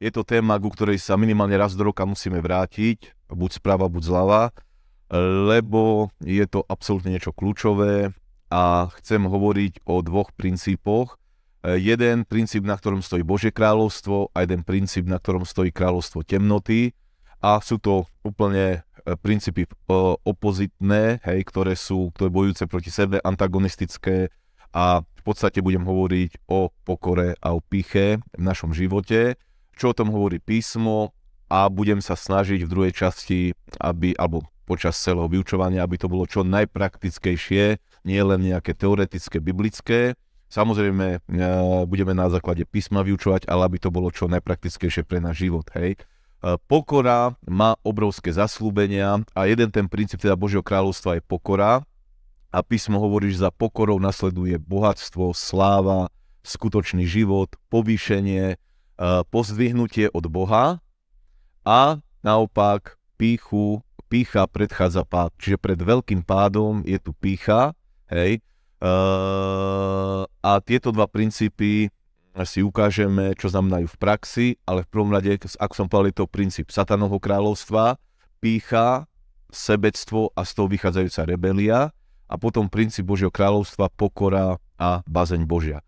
Je to téma, ku ktorej sa minimálne raz do roka musíme vrátiť, buď správa, buď zľava, lebo je to absolútne niečo kľúčové a chcem hovoriť o dvoch princípoch. Jeden princíp, na ktorom stojí Božie kráľovstvo a jeden princíp, na ktorom stojí kráľovstvo temnoty a sú to úplne e, princípy e, opozitné, hej, ktoré sú ktoré bojúce proti sebe, antagonistické a v podstate budem hovoriť o pokore a o piche v našom živote čo o tom hovorí písmo a budem sa snažiť v druhej časti, aby, alebo počas celého vyučovania, aby to bolo čo najpraktickejšie, nie len nejaké teoretické, biblické. Samozrejme, e, budeme na základe písma vyučovať, ale aby to bolo čo najpraktickejšie pre náš život. Hej. E, pokora má obrovské zaslúbenia a jeden ten princíp teda Božieho kráľovstva je pokora. A písmo hovorí, že za pokorou nasleduje bohatstvo, sláva, skutočný život, povýšenie, E, pozdvihnutie od Boha a naopak píchu, pícha predchádza pád. Čiže pred veľkým pádom je tu pícha, hej, Uh, a tieto dva princípy si ukážeme, čo znamenajú v praxi, ale v prvom rade, ak som povedal, je to princíp satanovho kráľovstva, pícha, sebectvo a z toho vychádzajúca rebelia a potom princíp Božieho kráľovstva, pokora a bazeň Božia.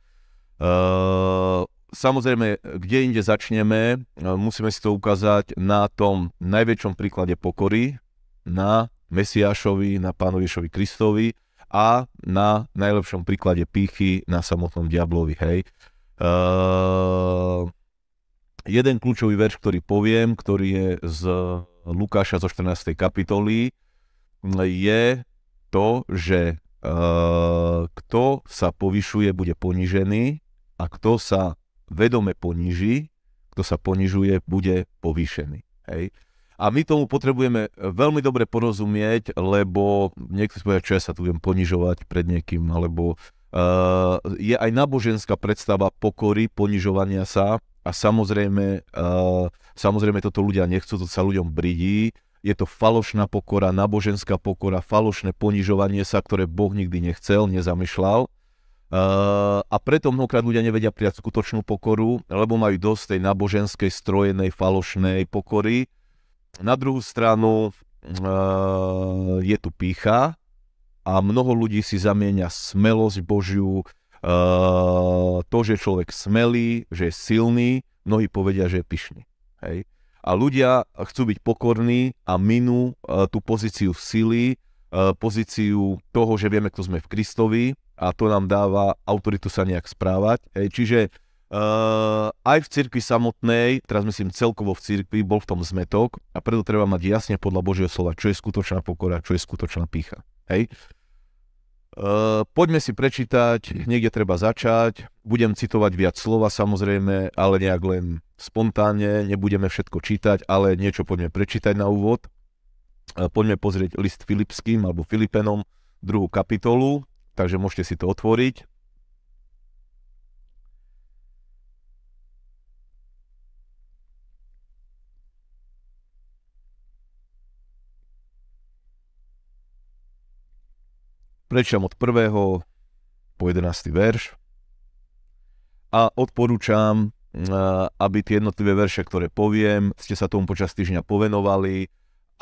Uh, Samozrejme, kde inde začneme, e, musíme si to ukázať na tom najväčšom príklade pokory, na Mesiášovi, na pánovišovi Kristovi a na najlepšom príklade pýchy na samotnom diablovi, hej. Uh, jeden kľúčový verš, ktorý poviem, ktorý je z Lukáša zo 14. kapitoly, je to, že uh, kto sa povyšuje, bude ponižený a kto sa vedome poniží, kto sa ponižuje, bude povýšený. Hej? A my tomu potrebujeme veľmi dobre porozumieť, lebo niekto si povie, čo ja sa tu budem ponižovať pred niekým, alebo uh, je aj náboženská predstava pokory, ponižovania sa a samozrejme, uh, samozrejme toto ľudia nechcú, to sa ľuďom bridí. Je to falošná pokora, náboženská pokora, falošné ponižovanie sa, ktoré Boh nikdy nechcel, nezamýšľal a preto mnohokrát ľudia nevedia prijať skutočnú pokoru, lebo majú dosť tej náboženskej, strojenej, falošnej pokory. Na druhú stranu eh, je tu pícha a mnoho ľudí si zamieňa smelosť Božiu, eh, to, že človek smelý, že je silný, mnohí povedia, že je pyšný. Hej? A ľudia chcú byť pokorní a minú eh, tú pozíciu sily, pozíciu toho, že vieme, kto sme v Kristovi, a to nám dáva autoritu sa nejak správať. Hej, čiže Uh, aj v cirkvi samotnej, teraz myslím celkovo v cirkvi, bol v tom zmetok a preto treba mať jasne podľa Božieho slova, čo je skutočná pokora, čo je skutočná pícha. Hej? Uh, poďme si prečítať, niekde treba začať, budem citovať viac slova samozrejme, ale nejak len spontánne, nebudeme všetko čítať, ale niečo poďme prečítať na úvod. Uh, poďme pozrieť list Filipským alebo Filipenom, druhú kapitolu, takže môžete si to otvoriť. Prečam od 1. po 11. verš a odporúčam, eh, aby tie jednotlivé verše, ktoré poviem, ste sa tomu počas týždňa povenovali,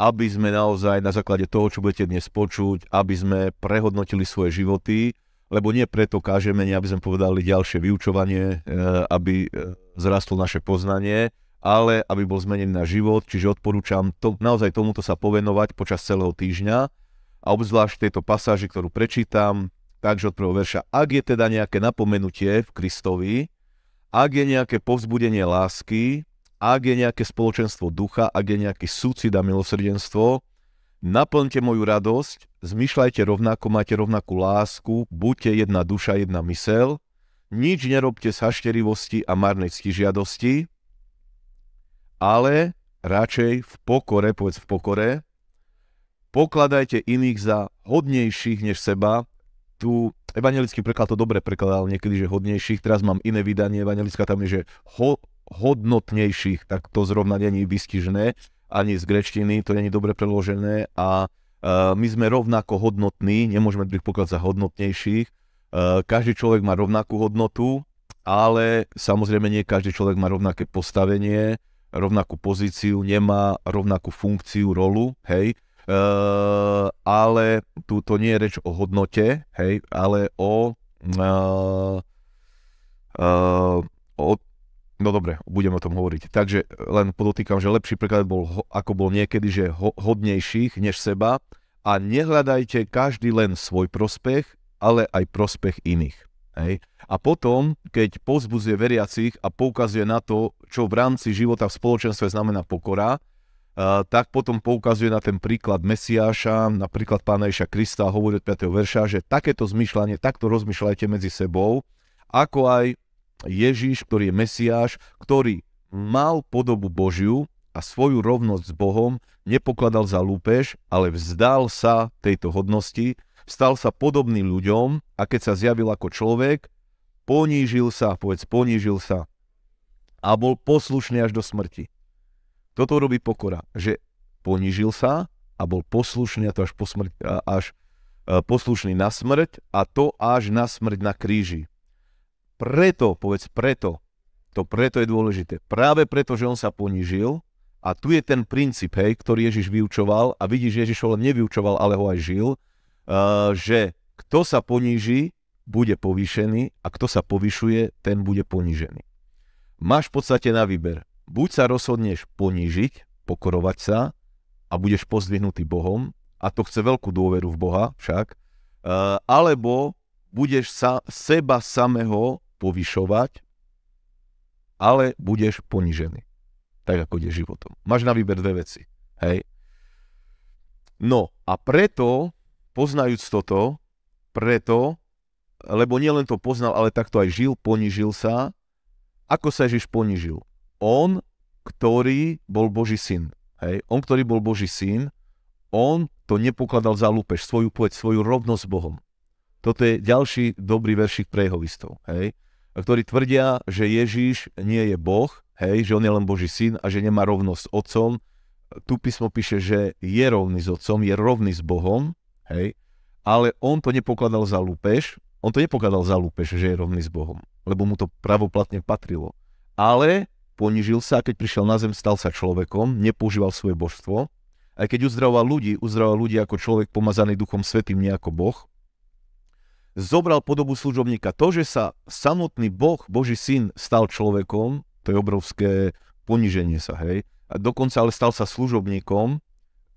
aby sme naozaj na základe toho, čo budete dnes počuť, aby sme prehodnotili svoje životy, lebo nie preto kážeme, aby sme povedali ďalšie vyučovanie, eh, aby eh, zrastlo naše poznanie, ale aby bol zmenený na život, čiže odporúčam to, naozaj tomuto sa povenovať počas celého týždňa a obzvlášť tejto pasáži, ktorú prečítam, takže od prvého verša, ak je teda nejaké napomenutie v Kristovi, ak je nejaké povzbudenie lásky, ak je nejaké spoločenstvo ducha, ak je nejaký súcit a milosrdenstvo, naplňte moju radosť, zmyšľajte rovnako, máte rovnakú lásku, buďte jedna duša, jedna mysel, nič nerobte z hašterivosti a marnej ctižiadosti, ale radšej v pokore, povedz v pokore, pokladajte iných za hodnejších než seba. Tu evangelický preklad to dobre prekladal niekedy, že hodnejších, teraz mám iné vydanie evangelická, tam je, že ho, hodnotnejších, tak to zrovna není vystižné, ani z grečtiny, to není dobre preložené a e, my sme rovnako hodnotní, nemôžeme byť poklad za hodnotnejších. E, každý človek má rovnakú hodnotu, ale samozrejme nie každý človek má rovnaké postavenie, rovnakú pozíciu, nemá rovnakú funkciu, rolu, hej. E, ale tu to nie je reč o hodnote, hej, ale o, o, o No dobre, budem o tom hovoriť. Takže e, len podotýkam, že lepší preklad bol, ako bol niekedy, že ho, hodnejších než seba a nehľadajte každý len svoj prospech, ale aj prospech iných. Hej. A potom, keď pozbudzuje veriacich a poukazuje na to, čo v rámci života v spoločenstve znamená pokora, uh, tak potom poukazuje na ten príklad Mesiáša, napríklad pána Ježa Krista, hovorí od 5. verša, že takéto zmyšľanie, takto rozmýšľajte medzi sebou, ako aj Ježiš, ktorý je Mesiáš, ktorý mal podobu Božiu a svoju rovnosť s Bohom nepokladal za lúpež, ale vzdal sa tejto hodnosti, stal sa podobný ľuďom a keď sa zjavil ako človek, ponížil sa, povedz, ponížil sa a bol poslušný až do smrti. Toto robí pokora, že ponížil sa a bol poslušný a to až, po smrť, až e, poslušný na smrť a to až na smrť na kríži. Preto, povedz preto, to preto je dôležité. Práve preto, že on sa ponižil a tu je ten princíp, hej, ktorý Ježiš vyučoval a vidíš, Ježiš ho len nevyučoval, ale ho aj žil, uh, že kto sa poníži, bude povýšený a kto sa povyšuje, ten bude ponížený. Máš v podstate na výber. Buď sa rozhodneš ponížiť, pokorovať sa a budeš pozdvihnutý Bohom, a to chce veľkú dôveru v Boha však, uh, alebo budeš sa, seba samého povyšovať, ale budeš ponižený. Tak ako ide životom. Máš na výber dve veci. Hej. No a preto, poznajúc toto, preto, lebo nielen to poznal, ale takto aj žil, ponižil sa. Ako sa Ježiš ponižil? On, ktorý bol Boží syn. Hej. On, ktorý bol Boží syn, on to nepokladal za lúpež, svoju poď, svoju rovnosť s Bohom. Toto je ďalší dobrý veršik pre jeho listov. Hej ktorí tvrdia, že Ježíš nie je Boh, hej, že on je len Boží syn a že nemá rovnosť s otcom. Tu písmo píše, že je rovný s otcom, je rovný s Bohom, hej, ale on to nepokladal za lúpež, on to nepokladal za lúpež, že je rovný s Bohom, lebo mu to pravoplatne patrilo. Ale ponižil sa a keď prišiel na zem, stal sa človekom, nepoužíval svoje božstvo. Aj keď uzdravoval ľudí, uzdravoval ľudí ako človek pomazaný duchom svetým, nie ako Boh zobral podobu služobníka. To, že sa samotný Boh, Boží syn, stal človekom, to je obrovské poniženie sa, hej. A dokonca ale stal sa služobníkom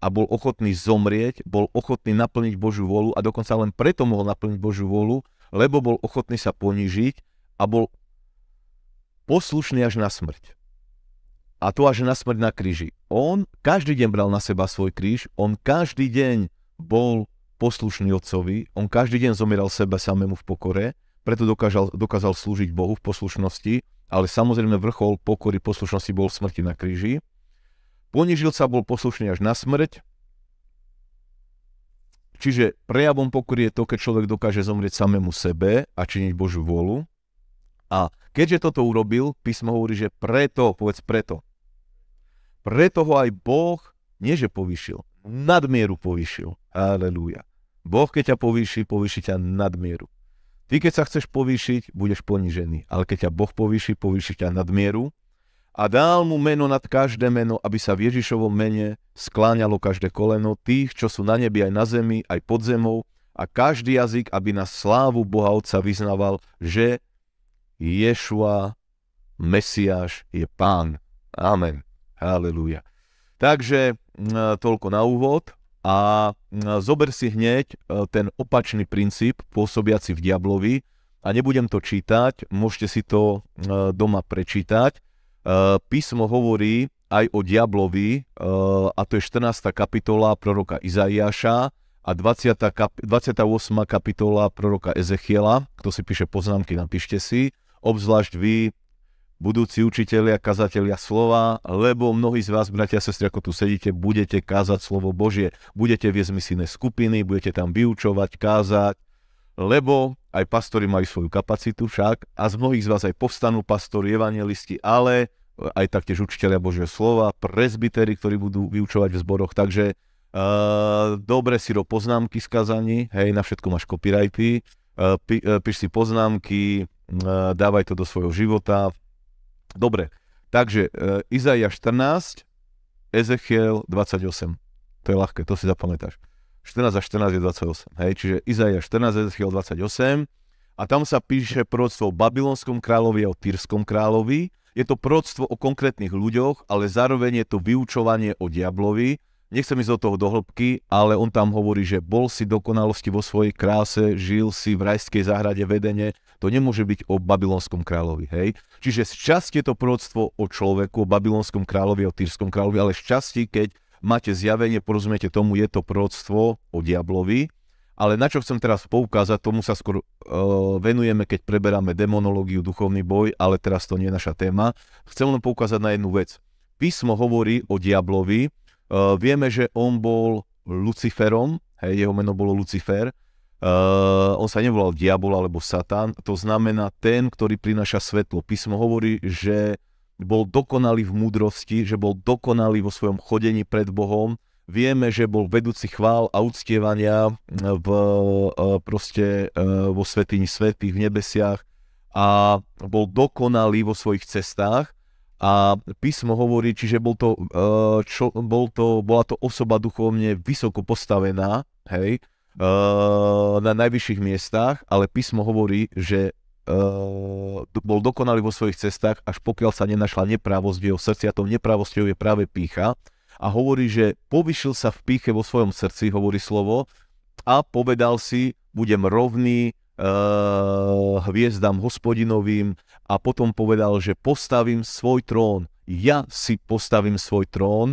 a bol ochotný zomrieť, bol ochotný naplniť Božiu volu a dokonca len preto mohol naplniť Božiu volu, lebo bol ochotný sa ponížiť a bol poslušný až na smrť. A to až na smrť na kríži. On každý deň bral na seba svoj kríž, on každý deň bol poslušný otcovi, on každý deň zomieral sebe samému v pokore, preto dokážal, dokázal slúžiť Bohu v poslušnosti, ale samozrejme vrchol pokory poslušnosti bol v smrti na kríži. Ponižil sa, bol poslušný až na smrť. Čiže prejavom pokory je to, keď človek dokáže zomrieť samému sebe a činiť Božiu vôľu. A keďže toto urobil, písmo hovorí, že preto, povedz preto. Preto ho aj Boh, nie že povyšil, nadmieru povyšil. Aleluja. Boh, keď ťa povýši, povýši ťa nadmieru. Ty, keď sa chceš povýšiť, budeš ponížený. Ale keď ťa Boh povýši, povýši ťa nadmieru a dal mu meno nad každé meno, aby sa v Ježišovom mene skláňalo každé koleno tých, čo sú na nebi aj na zemi, aj pod zemou a každý jazyk, aby na slávu Boha Otca vyznával, že Ješua, Mesiáš je Pán. Amen. Halelúja. Takže toľko na úvod a zober si hneď e, ten opačný princíp pôsobiaci v Diablovi a nebudem to čítať, môžete si to e, doma prečítať. E, písmo hovorí aj o Diablovi a to je 14. kapitola proroka Izaiáša a 20. Kap- 28. kapitola proroka Ezechiela. Kto si píše poznámky, napíšte si. Obzvlášť vy, budúci učitelia, kazatelia slova, lebo mnohí z vás, bratia a sestry, ako tu sedíte, budete kázať slovo Božie, budete viesť misijné skupiny, budete tam vyučovať, kázať, lebo aj pastori majú svoju kapacitu však a z mnohých z vás aj povstanú pastori, evangelisti, ale aj taktiež učiteľia Božieho slova, prezbytery, ktorí budú vyučovať v zboroch, takže uh, dobre si rob poznámky z kazani, hej, na všetko máš copyrighty, uh, píš si poznámky, uh, dávaj to do svojho života, Dobre, takže uh, Izaja 14, Ezechiel 28. To je ľahké, to si zapamätáš. 14 a 14 je 28. Hej, čiže Izaja 14, Ezechiel 28. A tam sa píše prorodstvo o babylonskom kráľovi a o tyrskom kráľovi. Je to prorodstvo o konkrétnych ľuďoch, ale zároveň je to vyučovanie o diablovi. Nechcem ísť do toho do hĺbky, ale on tam hovorí, že bol si dokonalosti vo svojej kráse, žil si v rajskej záhrade vedene, to nemôže byť o babylonskom kráľovi, hej? Čiže šťastie to prorodstvo o človeku, o babylonskom kráľovi, o týrskom kráľovi, ale šťastie, keď máte zjavenie, porozumiete tomu, je to prorodstvo o diablovi, ale na čo chcem teraz poukázať, tomu sa skôr e, venujeme, keď preberáme demonológiu, duchovný boj, ale teraz to nie je naša téma. Chcem len poukázať na jednu vec. Písmo hovorí o diablovi, e, vieme, že on bol Luciferom, hej, jeho meno bolo Lucifer, Uh, on sa nevolal diabol alebo satán, to znamená ten, ktorý prináša svetlo. Písmo hovorí, že bol dokonalý v múdrosti, že bol dokonalý vo svojom chodení pred Bohom. Vieme, že bol vedúci chvál a uctievania eh, v, eh, proste, vo svetini svetých v nebesiach a bol dokonalý vo svojich cestách. A písmo hovorí, čiže bol to, čo, bol to, bola to osoba duchovne vysoko postavená, hej, Eh, na najvyšších miestach, ale písmo hovorí, že eh, bol dokonalý vo svojich cestách, až pokiaľ sa nenašla neprávosť v jeho srdci a tou neprávosťou je práve pícha. A hovorí, že povyšil sa v píche vo svojom srdci, hovorí slovo, a povedal si, budem rovný uh, eh, hviezdam hospodinovým a potom povedal, že postavím svoj trón. Ja si postavím svoj trón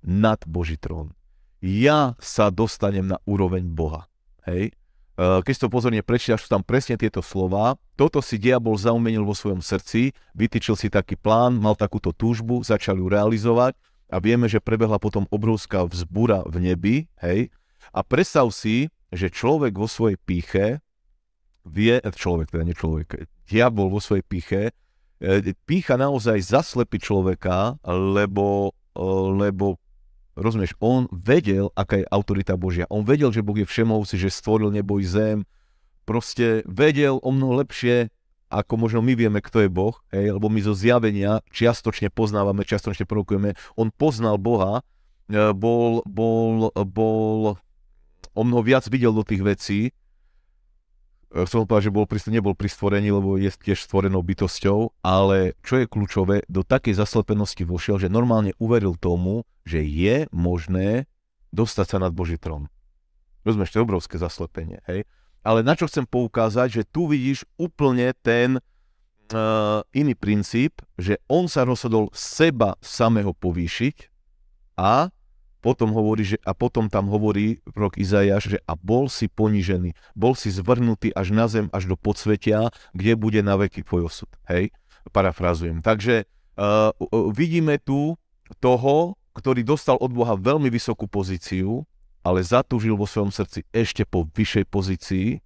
nad Boží trón ja sa dostanem na úroveň Boha. Hej? E, Keď to pozorne prečítaš, sú tam presne tieto slova. Toto si diabol zaumenil vo svojom srdci, vytýčil si taký plán, mal takúto túžbu, začal ju realizovať a vieme, že prebehla potom obrovská vzbúra v nebi. Hej? A predstav si, že človek vo svojej píche vie, e, človek, teda nie človek, diabol vo svojej píche, e, pícha naozaj zaslepi človeka, lebo, lebo Rozumieš, on vedel, aká je autorita Božia. On vedel, že Boh je všemovci, že stvoril nebo i zem. Proste vedel o mnoho lepšie, ako možno my vieme, kto je Boh, hej, lebo my zo zjavenia čiastočne poznávame, čiastočne produkujeme. On poznal Boha, e, bol, bol, bol o mnoho viac videl do tých vecí, Eh, chcel povedať, že bol pri, nebol pri stvorení, lebo je tiež stvorenou bytosťou, ale čo je kľúčové, do takej zaslepenosti vošiel, že normálne uveril tomu, že je možné dostať sa nad Boží trón. Rozumieš, to je obrovské zaslepenie, hej? Ale na čo chcem poukázať, že tu vidíš úplne ten uh, iný princíp, že on sa rozhodol seba samého povýšiť a potom hovorí, že, a potom tam hovorí prorok Izajaš, že a bol si ponižený, bol si zvrhnutý až na zem, až do podsvetia, kde bude na veky tvoj osud. Hej, parafrazujem. Takže uh, vidíme tu toho, ktorý dostal od Boha veľmi vysokú pozíciu, ale zatúžil vo svojom srdci ešte po vyššej pozícii,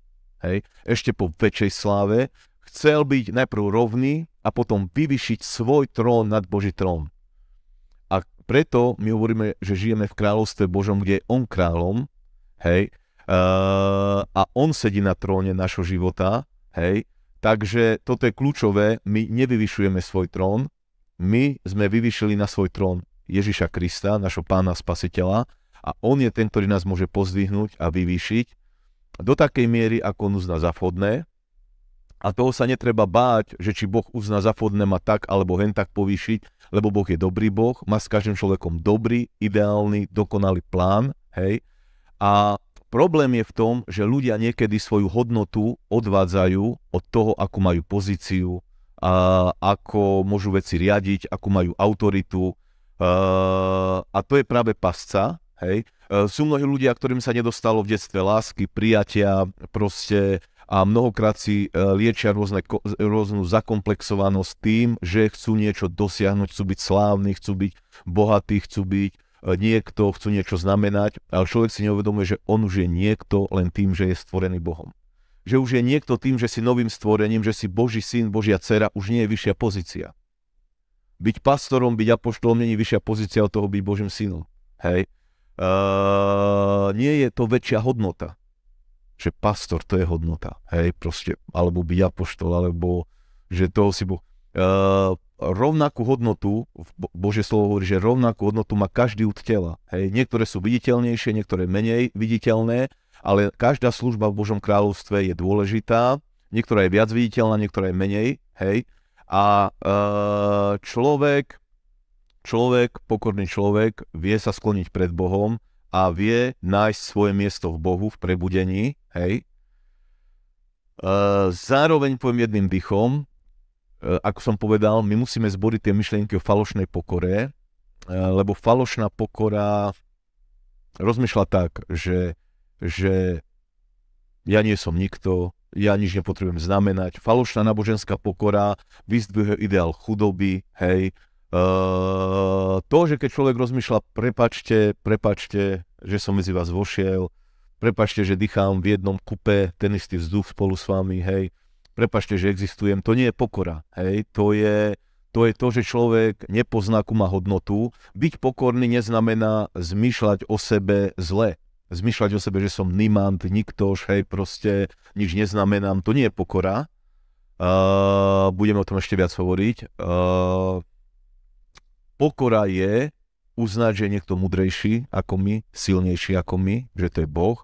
hej, ešte po väčšej sláve, chcel byť najprv rovný a potom vyvyšiť svoj trón nad Boží trón. Preto my hovoríme, že žijeme v kráľovstve Božom, kde je On kráľom, hej, uh, a On sedí na tróne našho života, hej, takže toto je kľúčové, my nevyvyšujeme svoj trón, my sme vyvyšili na svoj trón Ježiša Krista, našho pána spasiteľa, a On je ten, ktorý nás môže pozdvihnúť a vyvýšiť do takej miery, ako On uzná vhodné. A toho sa netreba báť, že či Boh uzná vhodné ma tak alebo hen tak povýšiť, lebo Boh je dobrý Boh, má s každým človekom dobrý, ideálny, dokonalý plán, hej. A problém je v tom, že ľudia niekedy svoju hodnotu odvádzajú od toho, akú majú pozíciu, a ako môžu veci riadiť, akú majú autoritu. A to je práve pasca, hej. E, sú mnohí ľudia, ktorým sa nedostalo v detstve lásky, prijatia, proste a mnohokrát si e, liečia rôzne, rôznu zakomplexovanosť tým, že chcú niečo dosiahnuť, chcú byť slávni, chcú byť bohatí, chcú byť e, niekto, chcú niečo znamenať, ale človek si neuvedomuje, že on už je niekto len tým, že je stvorený Bohom. Že už je niekto tým, že si novým stvorením, že si Boží syn, Božia dcera, už nie je vyššia pozícia. Byť pastorom, byť apoštolom, nie je vyššia pozícia od toho byť Božím synom. Hej? Uh, nie je to väčšia hodnota že pastor to je hodnota, hej, proste, alebo byť apoštol, alebo že toho si bol. Uh, ehm, rovnakú hodnotu, Bože slovo hovorí, že rovnakú hodnotu má každý od tela. Hej, niektoré sú viditeľnejšie, niektoré menej viditeľné, ale každá služba v Božom kráľovstve je dôležitá, niektorá je viac viditeľná, niektorá je menej, hej. A e, človek, človek, pokorný človek vie sa skloniť pred Bohom a vie nájsť svoje miesto v Bohu, v prebudení, Hej. E, zároveň poviem jedným dychom, e, ako som povedal, my musíme zboriť tie myšlienky o falošnej pokore, e, lebo falošná pokora rozmýšľa tak, že, že ja nie som nikto, ja nič nepotrebujem znamenať. Falošná náboženská pokora vyzdvihuje ideál chudoby, hej. to, že keď človek rozmýšľa, prepačte, prepačte, že som medzi vás vošiel, prepašte, že dýcham v jednom kupe ten istý vzduch spolu s vami, hej, prepašte, že existujem, to nie je pokora, hej, to je, to je to, že človek nepozná, akú má hodnotu. Byť pokorný neznamená zmýšľať o sebe zle, Zmýšľať o sebe, že som nimant, niktož, hej, proste nič neznamenám, to nie je pokora. Uh, budeme o tom ešte viac hovoriť. Uh, pokora je uznať, že je niekto mudrejší ako my, silnejší ako my, že to je Boh. E,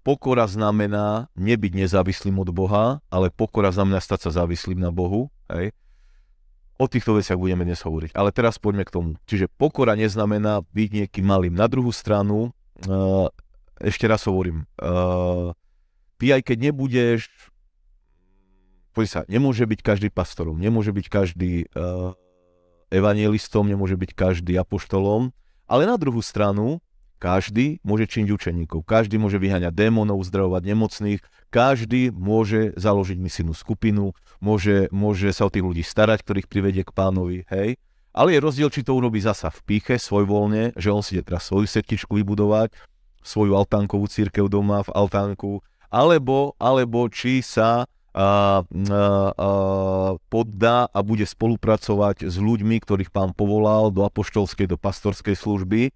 pokora znamená nebyť nezávislým od Boha, ale pokora znamená stať sa závislým na Bohu. Hej. O týchto veciach budeme dnes hovoriť. Ale teraz poďme k tomu. Čiže pokora neznamená byť niekým malým. Na druhú stranu, e, ešte raz hovorím, e, ty aj keď nebudeš, poď sa, nemôže byť každý pastorom, nemôže byť každý E, evangelistom, nemôže byť každý apoštolom, ale na druhú stranu každý môže činiť učeníkov, každý môže vyháňať démonov, uzdravovať nemocných, každý môže založiť misijnú skupinu, môže, môže sa o tých ľudí starať, ktorých privedie k pánovi, hej. Ale je rozdiel, či to urobí zasa v píche, svojvoľne, že on si ide teraz svoju setičku vybudovať, svoju altánkovú církev doma v altánku, alebo, alebo či sa poddá a bude spolupracovať s ľuďmi, ktorých pán povolal do apoštolskej, do pastorskej služby.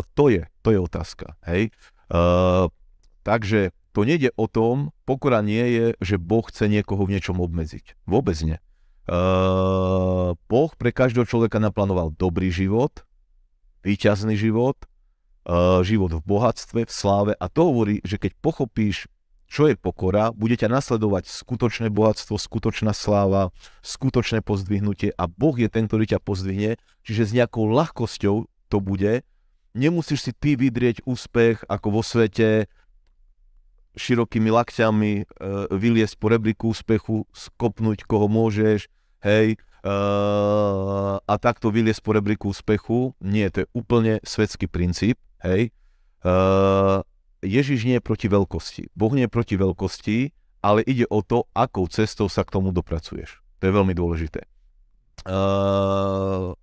To je, to je otázka. Hej? Takže to nejde o tom, pokora nie je, že Boh chce niekoho v niečom obmedziť. Vôbec nie. A, boh pre každého človeka naplánoval dobrý život, výťazný život, život v bohatstve, v sláve a to hovorí, že keď pochopíš čo je pokora, bude ťa nasledovať skutočné bohatstvo, skutočná sláva, skutočné pozdvihnutie a Boh je ten, ktorý ťa pozdvihne, čiže s nejakou ľahkosťou to bude. Nemusíš si ty vydrieť úspech ako vo svete, širokými lakťami e, vyliesť po rebríku úspechu, skopnúť koho môžeš, hej, e, a takto vyliesť po rebríku úspechu. Nie, to je úplne svetský princíp, hej. E, Ježiš nie je proti veľkosti. Boh nie je proti veľkosti, ale ide o to, akou cestou sa k tomu dopracuješ. To je veľmi dôležité. Uh,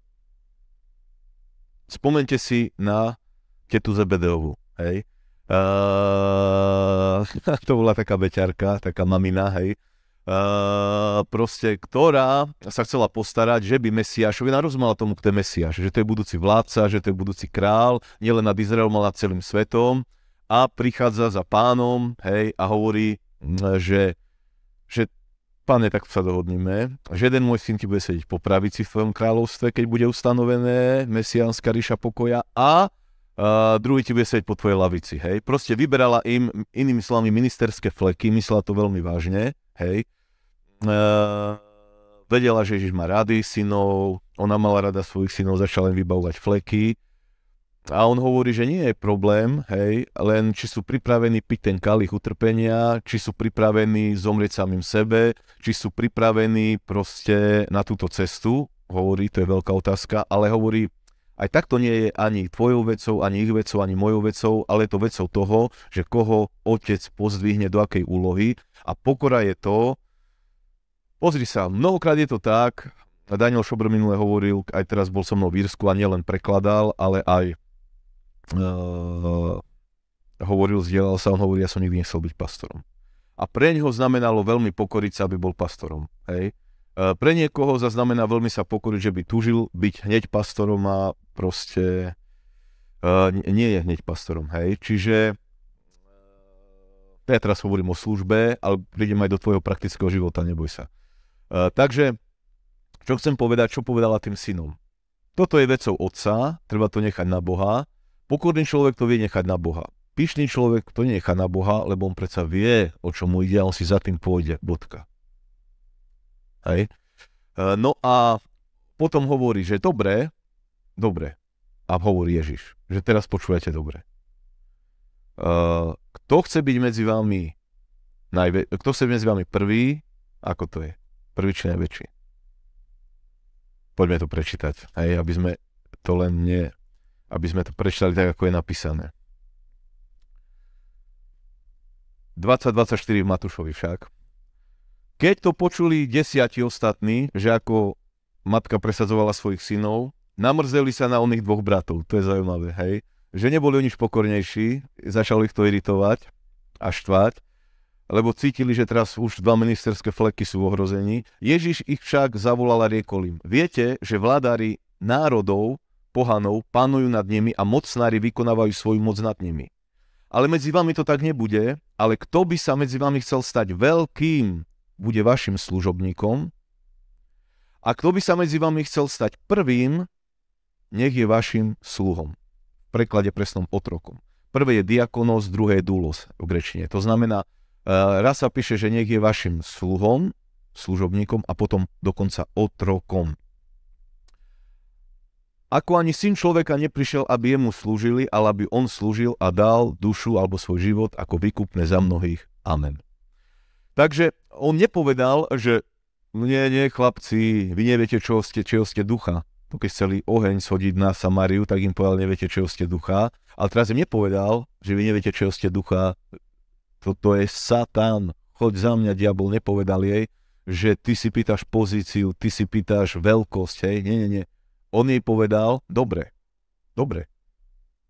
spomente si na tetu Zebedeovu, hej. Uh, to bola taká beťarka, taká mamina, hej. Uh, proste, ktorá sa chcela postarať, že by Mesiášovi, ona tomu, kto je Mesiáš, že to je budúci vládca, že to je budúci král, nielen nad Izraelom, ale nad celým svetom a prichádza za pánom, hej, a hovorí, mm, že, že pane, tak sa dohodneme, že jeden môj syn ti bude sedieť po pravici v tvojom kráľovstve, keď bude ustanovené mesiánska ríša pokoja a Uh, druhý ti bude sedieť po tvojej lavici, hej. Proste vyberala im, inými slovami, ministerské fleky, myslela to veľmi vážne, hej. Uh, vedela, že Ježiš má rady synov, ona mala rada svojich synov, začala im vybavovať fleky, a on hovorí, že nie je problém, hej, len či sú pripravení piť ten kalich utrpenia, či sú pripravení zomrieť samým sebe, či sú pripravení proste na túto cestu, hovorí, to je veľká otázka, ale hovorí, aj takto nie je ani tvojou vecou, ani ich vecou, ani mojou vecou, ale je to vecou toho, že koho otec pozdvihne do akej úlohy a pokora je to, pozri sa, mnohokrát je to tak, Daniel Šobr minule hovoril, aj teraz bol so mnou v Írsku a nielen prekladal, ale aj uh, hovoril, zdieľal sa, on hovorí, ja som nikdy nechcel byť pastorom. A pre neho znamenalo veľmi pokoriť sa, aby bol pastorom. Hej? Uh, pre niekoho zaznamená veľmi sa pokoriť, že by tužil byť hneď pastorom a proste uh, nie je hneď pastorom. Hej? Čiže ja teraz hovorím o službe, ale prídem aj do tvojho praktického života, neboj sa. Uh, takže, čo chcem povedať, čo povedala tým synom? Toto je vecou otca, treba to nechať na Boha, Pokorný človek to vie nechať na Boha. Pyšný človek to nechá na Boha, lebo on predsa vie, o čom mu ide, on si za tým pôjde. Bodka. Hej. E, no a potom hovorí, že dobre, dobre. A hovorí Ježiš, že teraz počujete dobre. E, kto chce byť medzi vami najvä- kto chce byť medzi vami prvý, ako to je? Prvý či najväčší? Poďme to prečítať, hej, aby sme to len ne aby sme to prečítali tak, ako je napísané. 20.24 v Matúšovi však. Keď to počuli desiati ostatní, že ako matka presadzovala svojich synov, namrzeli sa na oných dvoch bratov. To je zaujímavé, hej. Že neboli oni pokornejší, začali ich to iritovať a štvať, lebo cítili, že teraz už dva ministerské fleky sú ohrození. Ježiš ich však zavolala riekolím. viete, že vládari národov pohanov panujú nad nimi a mocnári vykonávajú svoju moc nad nimi. Ale medzi vami to tak nebude, ale kto by sa medzi vami chcel stať veľkým, bude vašim služobníkom. A kto by sa medzi vami chcel stať prvým, nech je vašim sluhom. V preklade presnom otrokom. Prvé je diakonos, druhé je dulos v grečine. To znamená, e, raz sa píše, že nech je vašim sluhom, služobníkom a potom dokonca otrokom. Ako ani syn človeka neprišiel, aby jemu slúžili, ale aby on slúžil a dal dušu alebo svoj život ako vykupné za mnohých. Amen. Takže on nepovedal, že nie, nie, chlapci, vy neviete, čo ste, čo ste ducha. To keď chceli oheň shodiť na Samáriu, tak im povedal, neviete, čo ste ducha. Ale teraz im nepovedal, že vy neviete, čo ste ducha. Toto je Satan. Choď za mňa, diabol, nepovedal jej, že ty si pýtaš pozíciu, ty si pýtaš veľkosť, hej, nie, nie, nie. On jej povedal, dobre, dobre.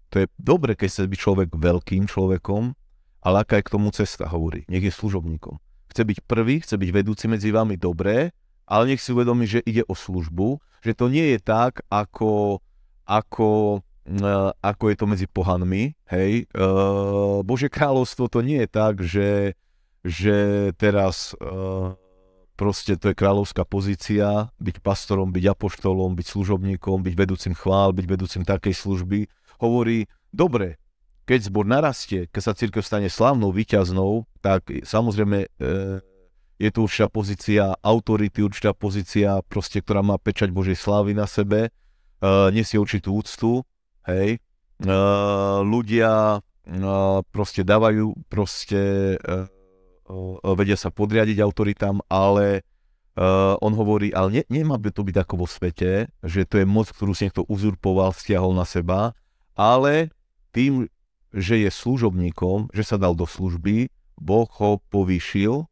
To je dobre, keď chce byť človek veľkým človekom, ale aká je k tomu cesta, hovorí. Nech je služobníkom. Chce byť prvý, chce byť vedúci medzi vami, dobré, ale nech si uvedomí, že ide o službu, že to nie je tak, ako, ako, e, ako je to medzi pohanmi, hej. E, Bože kráľovstvo to nie je tak, že, že teraz... E, proste to je kráľovská pozícia, byť pastorom, byť apoštolom, byť služobníkom, byť vedúcim chvál, byť vedúcim takej služby. Hovorí, dobre, keď zbor narastie, keď sa církev stane slávnou, výťaznou, tak samozrejme e, je tu určitá pozícia autority, určitá pozícia, proste, ktorá má pečať Božej slávy na sebe, e, nesie určitú úctu, hej. E, ľudia e, proste dávajú proste... E, Eh, vedia sa podriadiť autoritám, ale uh, on hovorí, ale ne, nemá by to byť ako vo svete, že to je moc, ktorú si niekto uzurpoval, stiahol na seba, ale tým, že je služobníkom, že sa dal do služby, Boh ho povýšil.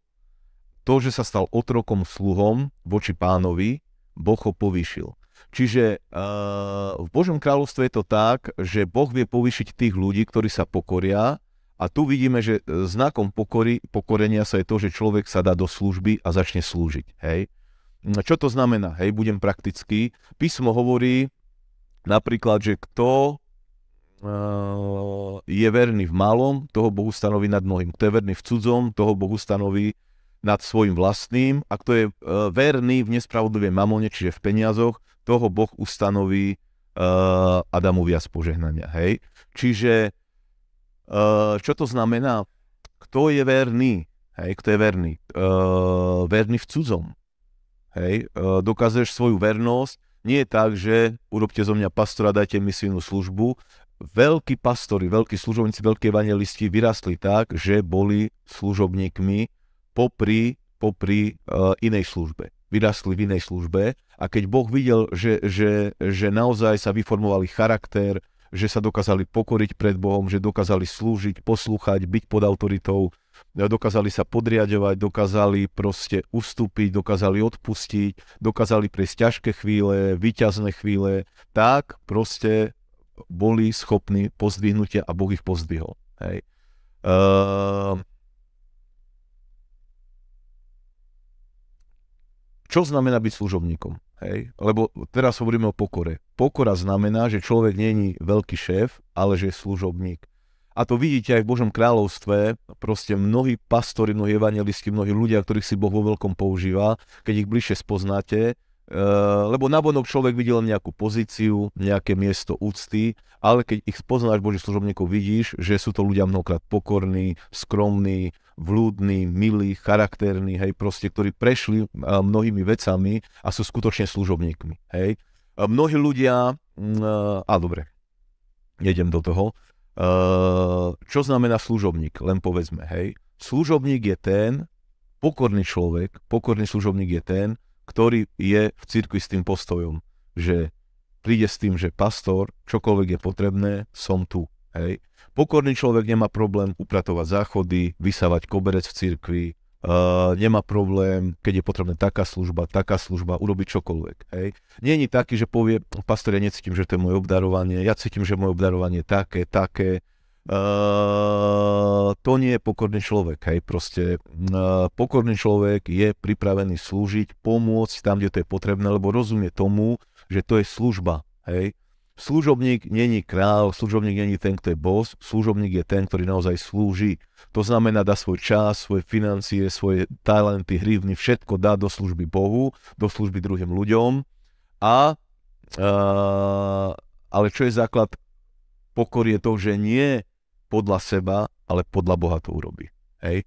To, že sa stal otrokom sluhom voči pánovi, Boh ho povýšil. Čiže uh, v Božom kráľovstve je to tak, že Boh vie povýšiť tých ľudí, ktorí sa pokoria a tu vidíme, že e, znakom pokory, pokorenia sa je to, že človek sa dá do služby a začne slúžiť. Hej? No, čo to znamená? Hej, budem praktický. Písmo hovorí napríklad, že kto e, je verný v malom, toho Bohu stanoví nad mnohým. Kto je verný v cudzom, toho Bohu stanoví nad svojim vlastným. A kto je e, verný v nespravodlivej mamone, čiže v peniazoch, toho Boh ustanoví uh, Adamovi viac spožehnania. Hej? Čiže Eh, čo to znamená? Kto je verný? Hej, kto je verný? Eh, verný v cudzom. Hej, eh, dokážeš svoju vernosť. Nie je tak, že urobte zo mňa pastora, dajte misijnú službu. Veľkí pastori, veľkí služobníci, veľkí evangelisti vyrastli tak, že boli služobníkmi popri, popri inej službe vyrastli v inej službe a keď Boh videl, že, že, že naozaj sa vyformovali charakter, že sa dokázali pokoriť pred Bohom, že dokázali slúžiť, poslúchať, byť pod autoritou, dokázali sa podriadovať, dokázali proste ustúpiť, dokázali odpustiť, dokázali prejsť ťažké chvíle, výťazné chvíle, tak proste boli schopní pozdvihnutia a Boh ich pozdvihol. Hej. Uh, čo znamená byť služobníkom? Hej? Lebo teraz hovoríme o pokore. Pokora znamená, že človek není veľký šéf, ale že je služobník. A to vidíte aj v Božom kráľovstve, proste mnohí pastori, mnohí evangelisti, mnohí ľudia, ktorých si Boh vo veľkom používa, keď ich bližšie spoznáte, eh, lebo nabonok človek vidí len nejakú pozíciu, nejaké miesto úcty, ale keď ich spoznáš Boží služobníkov, vidíš, že sú to ľudia mnohokrát pokorní, skromní, vlúdny, milý, charakterní, hej, proste, ktorí prešli e, mnohými vecami a sú skutočne služobníkmi, hej. E, mnohí ľudia, e, a dobre, idem do toho, čo znamená služobník, len povedzme, hej. Služobník je ten, pokorný človek, pokorný služobník je ten, ktorý je v cirkvi s tým postojom, že príde s tým, že pastor, čokoľvek je potrebné, som tu, hej Pokorný človek nemá problém upratovať záchody, vysávať koberec v cirkvi, Uh, nemá problém, keď je potrebná taká služba, taká služba, urobiť čokoľvek. Hej. Nie je taký, že povie, pastor, ja necítim, že to je moje obdarovanie, ja cítim, že moje obdarovanie je také, také. Uh, to nie je pokorný človek. Hej. Proste uh, pokorný človek je pripravený slúžiť, pomôcť tam, kde to je potrebné, lebo rozumie tomu, že to je služba. Hej. Služobník není kráľ, služobník není ten, kto je boss, služobník je ten, ktorý naozaj slúži. To znamená, dá svoj čas, svoje financie, svoje talenty, hrivny, všetko dá do služby Bohu, do služby druhým ľuďom. A, a ale čo je základ pokor je to, že nie podľa seba, ale podľa Boha to urobí. Hej?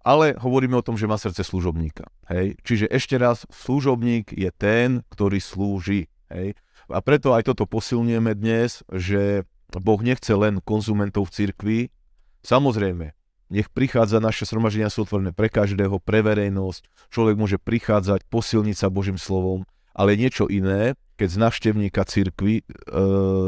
Ale hovoríme o tom, že má srdce služobníka. Hej? Čiže ešte raz, služobník je ten, ktorý slúži. Hej? A preto aj toto posilňujeme dnes, že Boh nechce len konzumentov v cirkvi. Samozrejme, nech prichádza, naše sromaženia sú otvorené pre každého, pre verejnosť. Človek môže prichádzať, posilniť sa Božím slovom, ale niečo iné, keď z navštevníka cirkvi, e,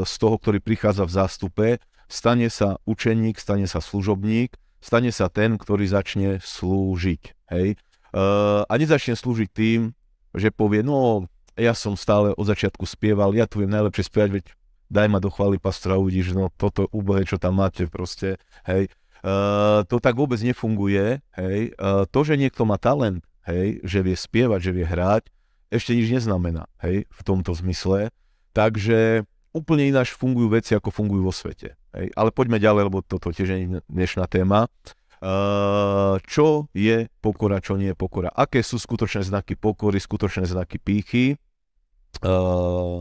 z toho, ktorý prichádza v zástupe, stane sa učeník, stane sa služobník, stane sa ten, ktorý začne slúžiť. Hej? E, a nezačne slúžiť tým, že povie, no ja som stále od začiatku spieval, ja tu viem najlepšie spievať, veď daj ma do chvály pastora, uvidíš, no toto úbohe, čo tam máte proste, hej. Uh, to tak vôbec nefunguje, hej. Uh, to, že niekto má talent, hej, že vie spievať, že vie hrať, ešte nič neznamená, hej, v tomto zmysle. Takže úplne ináč fungujú veci, ako fungujú vo svete. Hej. Ale poďme ďalej, lebo toto tiež je dnešná téma. Uh, čo je pokora, čo nie je pokora? Aké sú skutočné znaky pokory, skutočné znaky pýchy? Eh,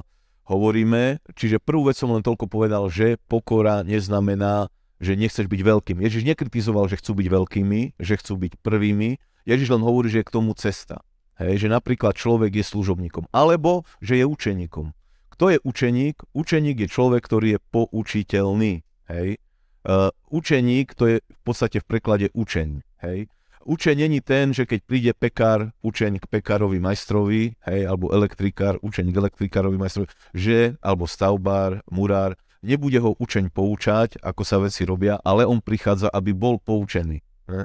hovoríme. Čiže prvú vec som len toľko povedal, že pokora neznamená, že nechceš byť veľkým. Ježiš nekritizoval, že chcú byť veľkými, že chcú byť prvými. Ježiš len hovorí, že je k tomu cesta. Hej, že napríklad človek je služobníkom, alebo že je učeníkom. Kto je učeník? Učeník je človek, ktorý je poučiteľný. Hej. Uh, učeník, to je v podstate v preklade učeň. Hej. Učeň není ten, že keď príde pekár, učeň k pekárovi majstrovi, hej, alebo elektrikár, učeň k elektrikárovi majstrovi, že, alebo stavbár, murár, nebude ho učeň poučať, ako sa veci robia, ale on prichádza, aby bol poučený. Hej.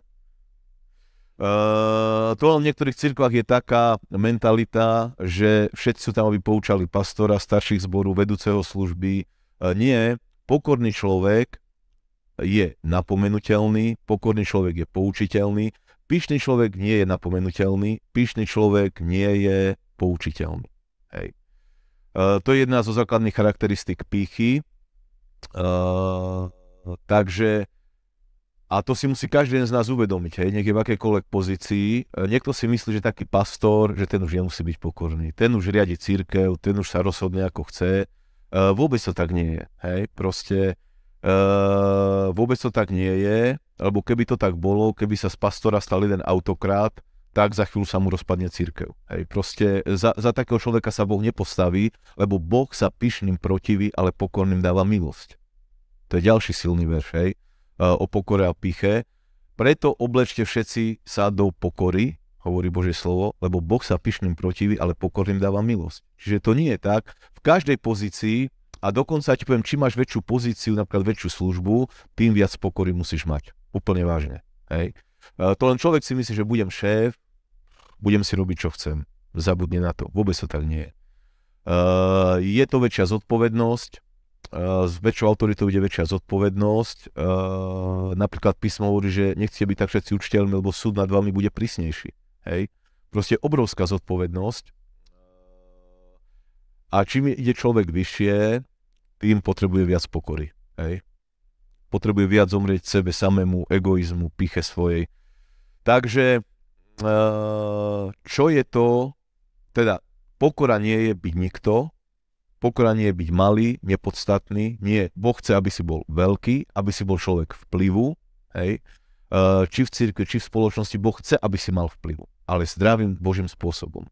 Uh, to v niektorých cirkvách je taká mentalita, že všetci sú tam, aby poučali pastora, starších zboru, vedúceho služby. Uh, nie, pokorný človek je napomenutelný, pokorný človek je poučiteľný Pyšný človek nie je napomenuteľný, pyšný človek nie je poučiteľný. Hej. Uh, to je jedna zo základných charakteristik pýchy. Uh, takže a to si musí každý z nás uvedomiť, hej, niekde v akékoľvek pozícii. E, niekto si myslí, že taký pastor, že ten už nemusí byť pokorný, ten už riadi církev, ten už sa rozhodne ako chce. Uh, vôbec to tak nie je, hej, proste uh, vôbec to tak nie je lebo keby to tak bolo, keby sa z pastora stal jeden autokrát, tak za chvíľu sa mu rozpadne církev. Hej, proste za, za takého človeka sa Boh nepostaví, lebo Boh sa pyšným protiví, ale pokorným dáva milosť. To je ďalší silný verš, hej, e, o pokore a piche. Preto oblečte všetci sa do pokory, hovorí Božie slovo, lebo Boh sa pyšným protiví, ale pokorným dáva milosť. Čiže to nie je tak. V každej pozícii, a dokonca ti poviem, či máš väčšiu pozíciu, napríklad väčšiu službu, tým viac pokory musíš mať. Úplne vážne. Hej. E, to len človek si myslí, že budem šéf, budem si robiť, čo chcem. Zabudne na to. Vôbec to tak nie je. E, je to väčšia zodpovednosť, e, s väčšou autoritou ide väčšia zodpovednosť. Napríklad písmo hovorí, že nechcete byť tak všetci učiteľmi, lebo súd nad vami bude prísnejší. Hej. Proste obrovská zodpovednosť. A čím ide človek vyššie, tým potrebuje viac pokory. Hej potrebuje viac zomrieť sebe samému, egoizmu, piche svojej. Takže e, čo je to, teda pokora nie je byť nikto, pokora nie je byť malý, nepodstatný, nie. Boh chce, aby si bol veľký, aby si bol človek vplyvu, hej, e, či v cirkvi, či v spoločnosti, Boh chce, aby si mal vplyv, ale zdravým Božím spôsobom.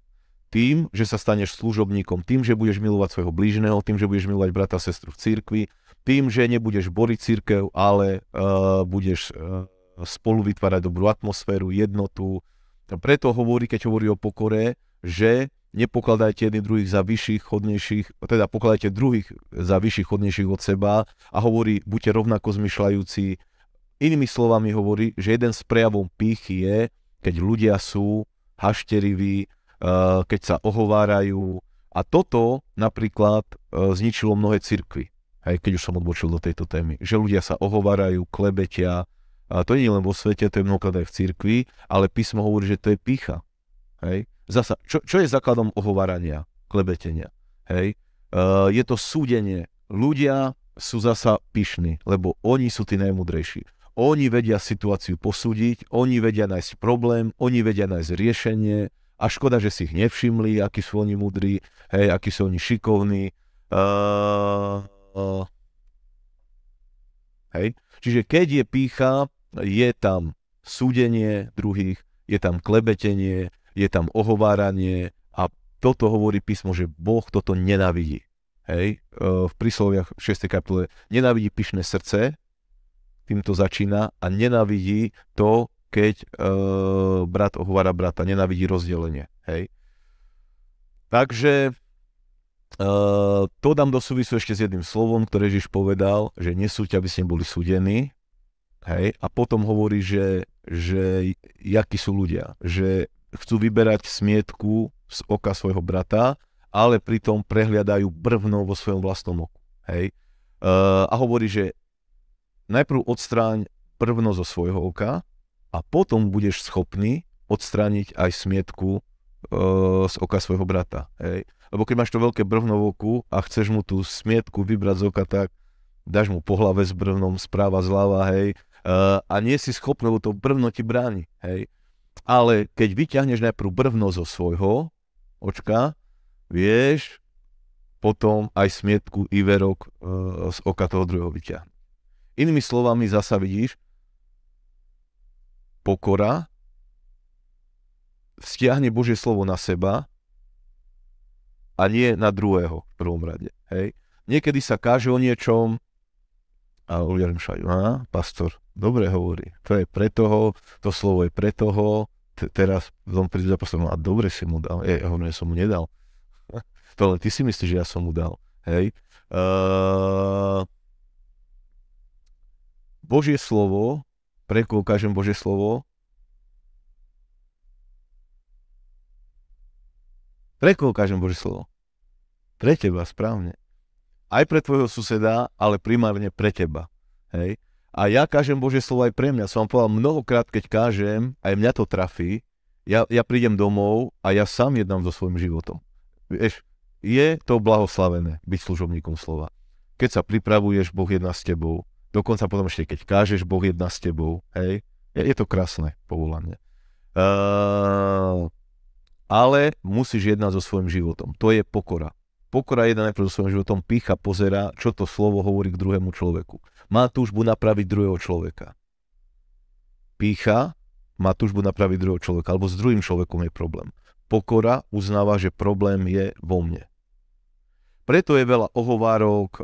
Tým, že sa staneš služobníkom, tým, že budeš milovať svojho blížneho, tým, že budeš milovať brata a sestru v cirkvi, tým, že nebudeš boriť církev, ale uh, budeš uh, spolu vytvárať dobrú atmosféru, jednotu. Preto hovorí, keď hovorí o pokore, že nepokladajte jedných druhých za vyšších, chodnejších, teda pokladajte druhých za vyšších, chodnejších od seba a hovorí, buďte rovnako zmyšľajúci. Inými slovami hovorí, že jeden z prejavom pýchy je, keď ľudia sú hašteriví, eh, keď sa ohovárajú. A toto napríklad zničilo mnohé cirkvy aj keď už som odbočil do tejto témy, že ľudia sa ohovarajú, klebetia, a to nie je len vo svete, to je mnohokrát aj v cirkvi, ale písmo hovorí, že to je pícha. Hej? Zasa, čo, čo je základom ohovarania, klebetenia? Hej? Uh, je to súdenie. Ľudia sú zasa pyšní, lebo oni sú tí najmudrejší. Oni vedia situáciu posúdiť, oni vedia nájsť problém, oni vedia nájsť riešenie a škoda, že si ich nevšimli, akí sú oni mudrí, hej, akí sú oni šikovní. Uh, Uh, hej? Čiže keď je pícha, je tam súdenie druhých, je tam klebetenie, je tam ohováranie a toto hovorí písmo, že Boh toto nenavidí. Hej? Uh, v prísloviach 6. kapitole nenavidí pyšné srdce, týmto začína a nenavidí to, keď uh, brat ohovára brata, nenavidí rozdelenie. Hej. Takže Uh, to dám do súvisu ešte s jedným slovom, ktoré Ježiš povedal, že nesúť, aby ste boli súdení. Hej? A potom hovorí, že, že jakí sú ľudia. Že chcú vyberať smietku z oka svojho brata, ale pritom prehliadajú brvno vo svojom vlastnom oku. Hej? Uh, a hovorí, že najprv odstráň brvno zo svojho oka a potom budeš schopný odstrániť aj smietku z oka svojho brata. Hej. Lebo keď máš to veľké brvno v oku a chceš mu tú smietku vybrať z oka, tak dáš mu po hlave s brvnom, správa zľava, hej, a nie si schopný, lebo to brvno ti bráni, hej. Ale keď vyťahneš najprv brvno zo svojho očka, vieš, potom aj smietku i verok z oka toho druhého vyťahne. Inými slovami zasa vidíš, pokora vzťahne Božie slovo na seba a nie na druhého v prvom rade. Hej? Niekedy sa káže o niečom a ľudia rýmšajú, a pastor, dobre hovorí, to je pre toho, to slovo je pre toho, T- teraz tom príde a pastor, a dobre si mu dal, ja hovorím, ja som mu nedal. to len ty si myslíš, že ja som mu dal. Hej? Uh... Božie slovo, pre koho kážem Božie slovo, Pre koho kážem Božie slovo? Pre teba, správne. Aj pre tvojho suseda, ale primárne pre teba. Hej? A ja kážem Božie slovo aj pre mňa. Som vám povedal mnohokrát, keď kážem, aj mňa to trafí, ja, ja prídem domov a ja sám jednám so svojím životom. Vieš, je to blahoslavené byť služobníkom slova. Keď sa pripravuješ, Boh jedná s tebou. Dokonca potom ešte, keď kážeš, Boh jedná s tebou. Hej, je, je to krásne povolanie. Uh, ale musíš jednať so svojím životom. To je pokora. Pokora jedna najprv so svojím životom, pícha, pozera, čo to slovo hovorí k druhému človeku. Má túžbu napraviť druhého človeka. Pícha má túžbu napraviť druhého človeka, alebo s druhým človekom je problém. Pokora uznáva, že problém je vo mne. Preto je veľa ohovárok, eh,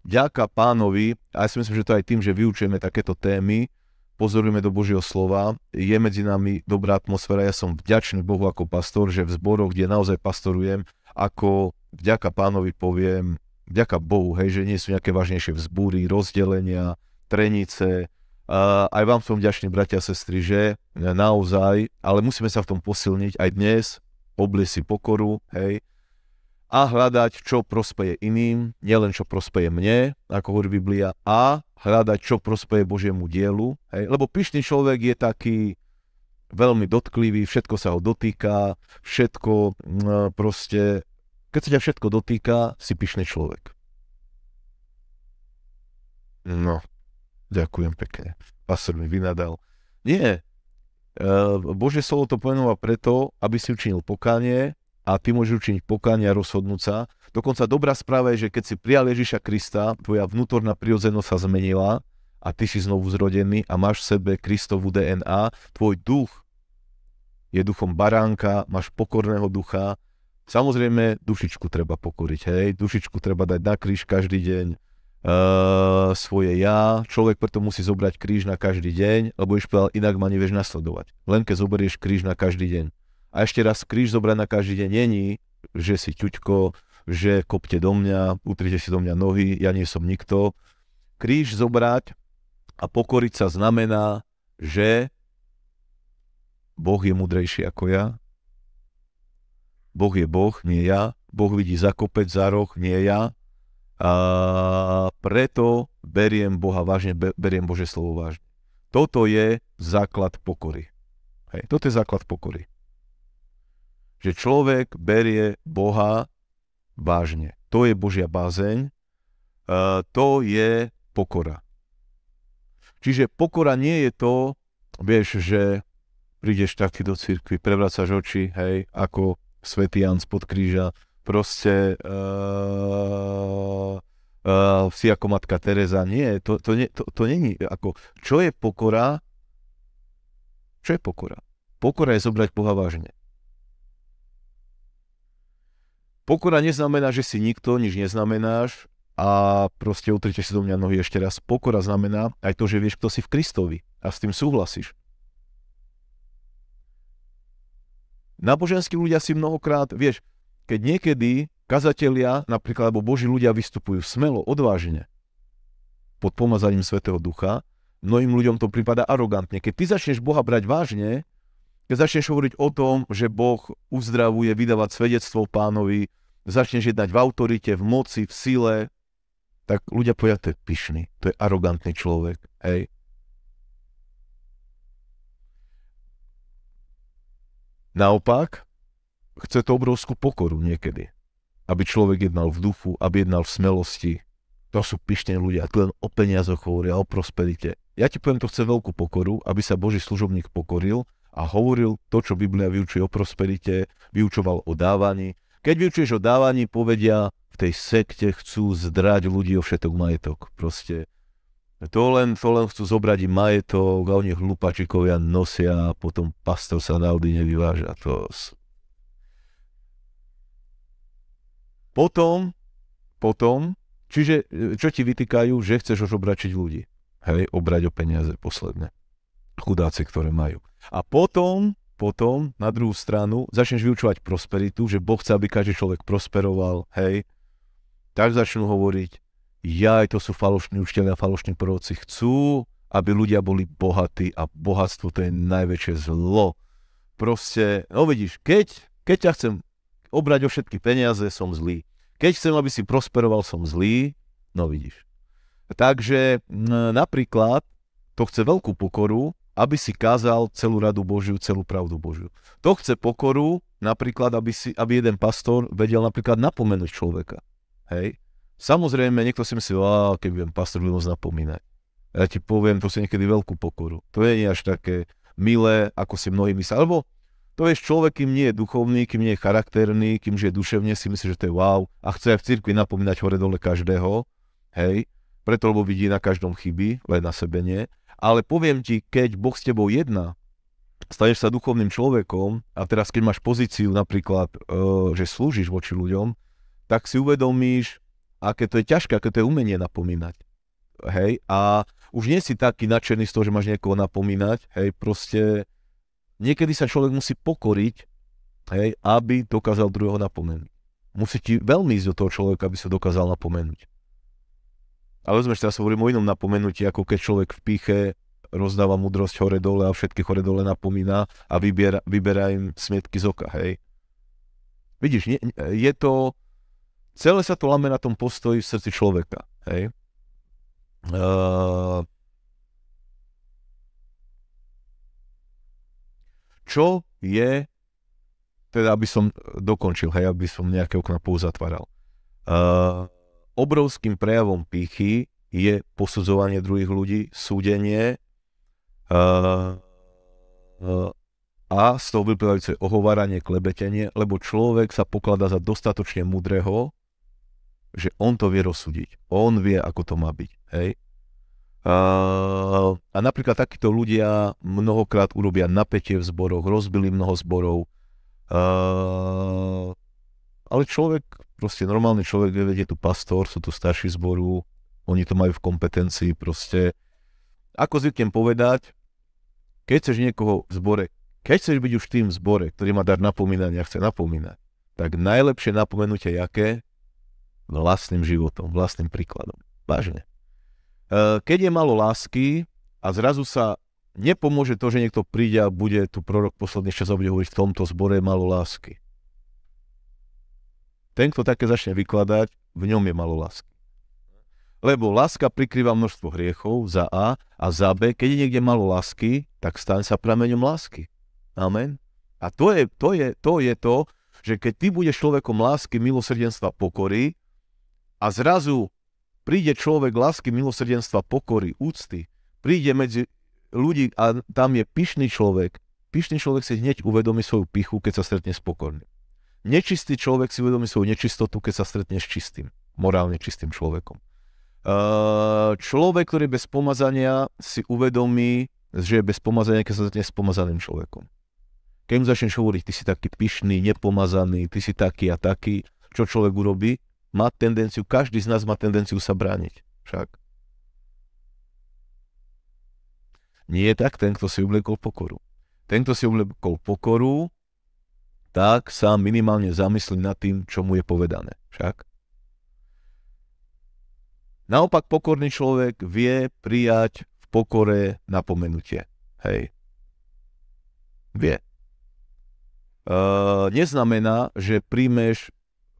vďaka pánovi, a ja si myslím, že to aj tým, že vyučujeme takéto témy, pozorujeme do Božieho slova, je medzi nami dobrá atmosféra. Ja som vďačný Bohu ako pastor, že v zboroch, kde naozaj pastorujem, ako vďaka pánovi poviem, vďaka Bohu, hej, že nie sú nejaké vážnejšie vzbúry, rozdelenia, trenice. Uh, aj vám som vďačný, bratia a sestry, že naozaj, ale musíme sa v tom posilniť aj dnes, obli si pokoru, hej, a hľadať, čo prospeje iným, nielen čo prospeje mne, ako hovorí Biblia, a hľadať, čo prospeje Božiemu dielu. Hej? Lebo pyšný človek je taký veľmi dotklivý, všetko sa ho dotýka, všetko mm, e, proste... Keď sa ťa všetko dotýka, si pyšný človek. No, ďakujem pekne. Pastor mi vynadal. Nie, e, Bože slovo to pomenúva preto, aby si učinil pokanie a ty môžeš učiniť pokanie a rozhodnúť sa, Dokonca dobrá správa je, že keď si prijal Ježiša Krista, tvoja vnútorná prirodzenosť sa zmenila a ty si znovu zrodený a máš v sebe Kristovu DNA, tvoj duch je duchom baránka, máš pokorného ducha. Samozrejme, dušičku treba pokoriť, hej, dušičku treba dať na kríž každý deň, Uh, svoje ja. Človek preto musí zobrať kríž na každý deň, lebo ješ povedal, inak ma nevieš nasledovať. Len keď zoberieš kríž na každý deň. A ešte raz, kríž zobrať na každý deň není, že si ťuďko, že kopte do mňa, utrite si do mňa nohy, ja nie som nikto. Kríž zobrať a pokoriť sa znamená, že Boh je mudrejší ako ja. Boh je Boh, nie ja. Boh vidí za kopec, za roh, nie ja. A preto beriem Boha vážne, beriem Bože slovo vážne. Toto je základ pokory. Hej, toto je základ pokory. Že človek berie Boha vážne. To je Božia bázeň, e, to je pokora. Čiže pokora nie je to, vieš, že prídeš taký do cirkvi, prevracaš oči, hej, ako svätý Jan spod kríža, proste uh, uh, si ako matka Teresa. Nie, to, to, nie, to, to není. Ako, čo je pokora? Čo je pokora? Pokora je zobrať Boha vážne. Pokora neznamená, že si nikto, nič neznamenáš a proste utrite si do mňa nohy ešte raz. Pokora znamená aj to, že vieš, kto si v Kristovi a s tým súhlasíš. Náboženskí ľudia si mnohokrát, vieš, keď niekedy kazatelia, napríklad, alebo boží ľudia vystupujú smelo, odvážne, pod pomazaním Svetého Ducha, mnohým ľuďom to prípada arogantne. Keď ty začneš Boha brať vážne, keď začneš hovoriť o tom, že Boh uzdravuje, vydávať svedectvo pánovi, začneš jednať v autorite, v moci, v sile, tak ľudia povedia, to je pyšný, to je arogantný človek, hej. Naopak, chce to obrovskú pokoru niekedy, aby človek jednal v duchu, aby jednal v smelosti. To sú pyšní ľudia, tu len o peniazoch hovoria, o prosperite. Ja ti poviem, to chce veľkú pokoru, aby sa Boží služobník pokoril a hovoril to, čo Biblia vyučuje o prosperite, vyučoval o dávaní. Keď vyučuješ o dávaní, povedia, v tej sekte chcú zdrať ľudí o všetok majetok. Proste to len, to len chcú zobrať im majetok a oni hlupačikovia nosia a potom pastor sa na Audi nevyváža. To... Potom, potom, čiže e, čo ti vytýkajú, že chceš obračiť ľudí. Hej, obrať o peniaze posledné chudáci, ktoré majú. A potom, potom, na druhú stranu, začneš vyučovať prosperitu, že Boh chce, aby každý človek prosperoval, hej. Tak začnú hovoriť, jaj, to sú falošní učiteľi a falošní proroci. Chcú, aby ľudia boli bohatí a bohatstvo to je najväčšie zlo. Proste, no vidíš, keď, keď ťa chcem obrať o všetky peniaze, som zlý. Keď chcem, aby si prosperoval, som zlý, no vidíš. Takže napríklad to chce veľkú pokoru, aby si kázal celú radu Božiu, celú pravdu Božiu. To chce pokoru, napríklad, aby, si, aby jeden pastor vedel napríklad napomenúť človeka. Hej? Samozrejme, niekto si myslí, keď budem pastor, budem môcť napomínať. Ja ti poviem, to si niekedy veľkú pokoru. To nie je až také milé, ako si mnohí myslí. Alebo to je človek, kým nie je duchovný, kým nie je charakterný, kým je duševne, si myslí, že to je wow. A chce aj v cirkvi napomínať hore dole každého. Hej? Preto, lebo vidí na každom chyby, len na sebe nie ale poviem ti, keď Boh s tebou jedná, staneš sa duchovným človekom a teraz keď máš pozíciu napríklad, e, že slúžiš voči ľuďom, tak si uvedomíš, aké to je ťažké, aké to je umenie napomínať. Hej, a už nie si taký nadšený z toho, že máš niekoho napomínať, hej, proste niekedy sa človek musí pokoriť, hej, aby dokázal druhého napomenúť. Musí ti veľmi ísť do toho človeka, aby sa dokázal napomenúť. Ale sme teraz hovorím o inom napomenutí, ako keď človek v píche rozdáva múdrosť hore dole a všetky hore dole napomína a vybiera, vyberá im smietky z oka, hej. Vidíš, nie, je to, celé sa to lame na tom postoji v srdci človeka, hej. Uh, čo je, teda aby som dokončil, hej, aby som nejaké okna pouzatváral. Uh, obrovským prejavom pichy je posudzovanie druhých ľudí, súdenie uh, uh, a z toho vyplývajúce ohováranie, klebetenie, lebo človek sa pokladá za dostatočne mudrého, že on to vie rozsúdiť. On vie, ako to má byť. Hej? Uh, a napríklad takíto ľudia mnohokrát urobia napätie v zboroch, rozbili mnoho zborov, uh, ale človek proste normálny človek vedie tu pastor, sú tu starší zboru, oni to majú v kompetencii proste. Ako zvyknem povedať, keď chceš niekoho v zbore, keď chceš byť už tým v zbore, ktorý má dar napomínania, chce napomínať, tak najlepšie napomenutie jaké? Vlastným životom, vlastným príkladom. Vážne. E, keď je malo lásky a zrazu sa nepomôže to, že niekto príde a bude tu prorok čas a bude hovoriť v tomto zbore malo lásky. Ten, kto také začne vykladať, v ňom je malo lásky. Lebo láska prikrýva množstvo hriechov za A a za B. Keď je niekde malo lásky, tak stane sa prameňom lásky. Amen. A to je, to je, to je to, že keď ty budeš človekom lásky, milosrdenstva, pokory a zrazu príde človek lásky, milosrdenstva, pokory, úcty, príde medzi ľudí a tam je pyšný človek, pyšný človek si hneď uvedomí svoju pichu, keď sa stretne s pokorným. Nečistý človek si uvedomí svoju nečistotu, keď sa stretne s čistým, morálne čistým človekom. Ehm, človek, ktorý je bez pomazania, si uvedomí, že je bez pomazania, keď sa stretne s pomazaným človekom. Keď mu začneš hovoriť, ty si taký pyšný, nepomazaný, ty si taký a taký, čo človek urobí, má tendenciu, každý z nás má tendenciu sa brániť. Však. Nie je tak ten, kto si obliekol pokoru. Ten, kto si obliekol pokoru, tak sa minimálne zamyslí nad tým, čo mu je povedané. Však? Naopak pokorný človek vie prijať v pokore napomenutie. Hej. Vie. E, neznamená, že príjmeš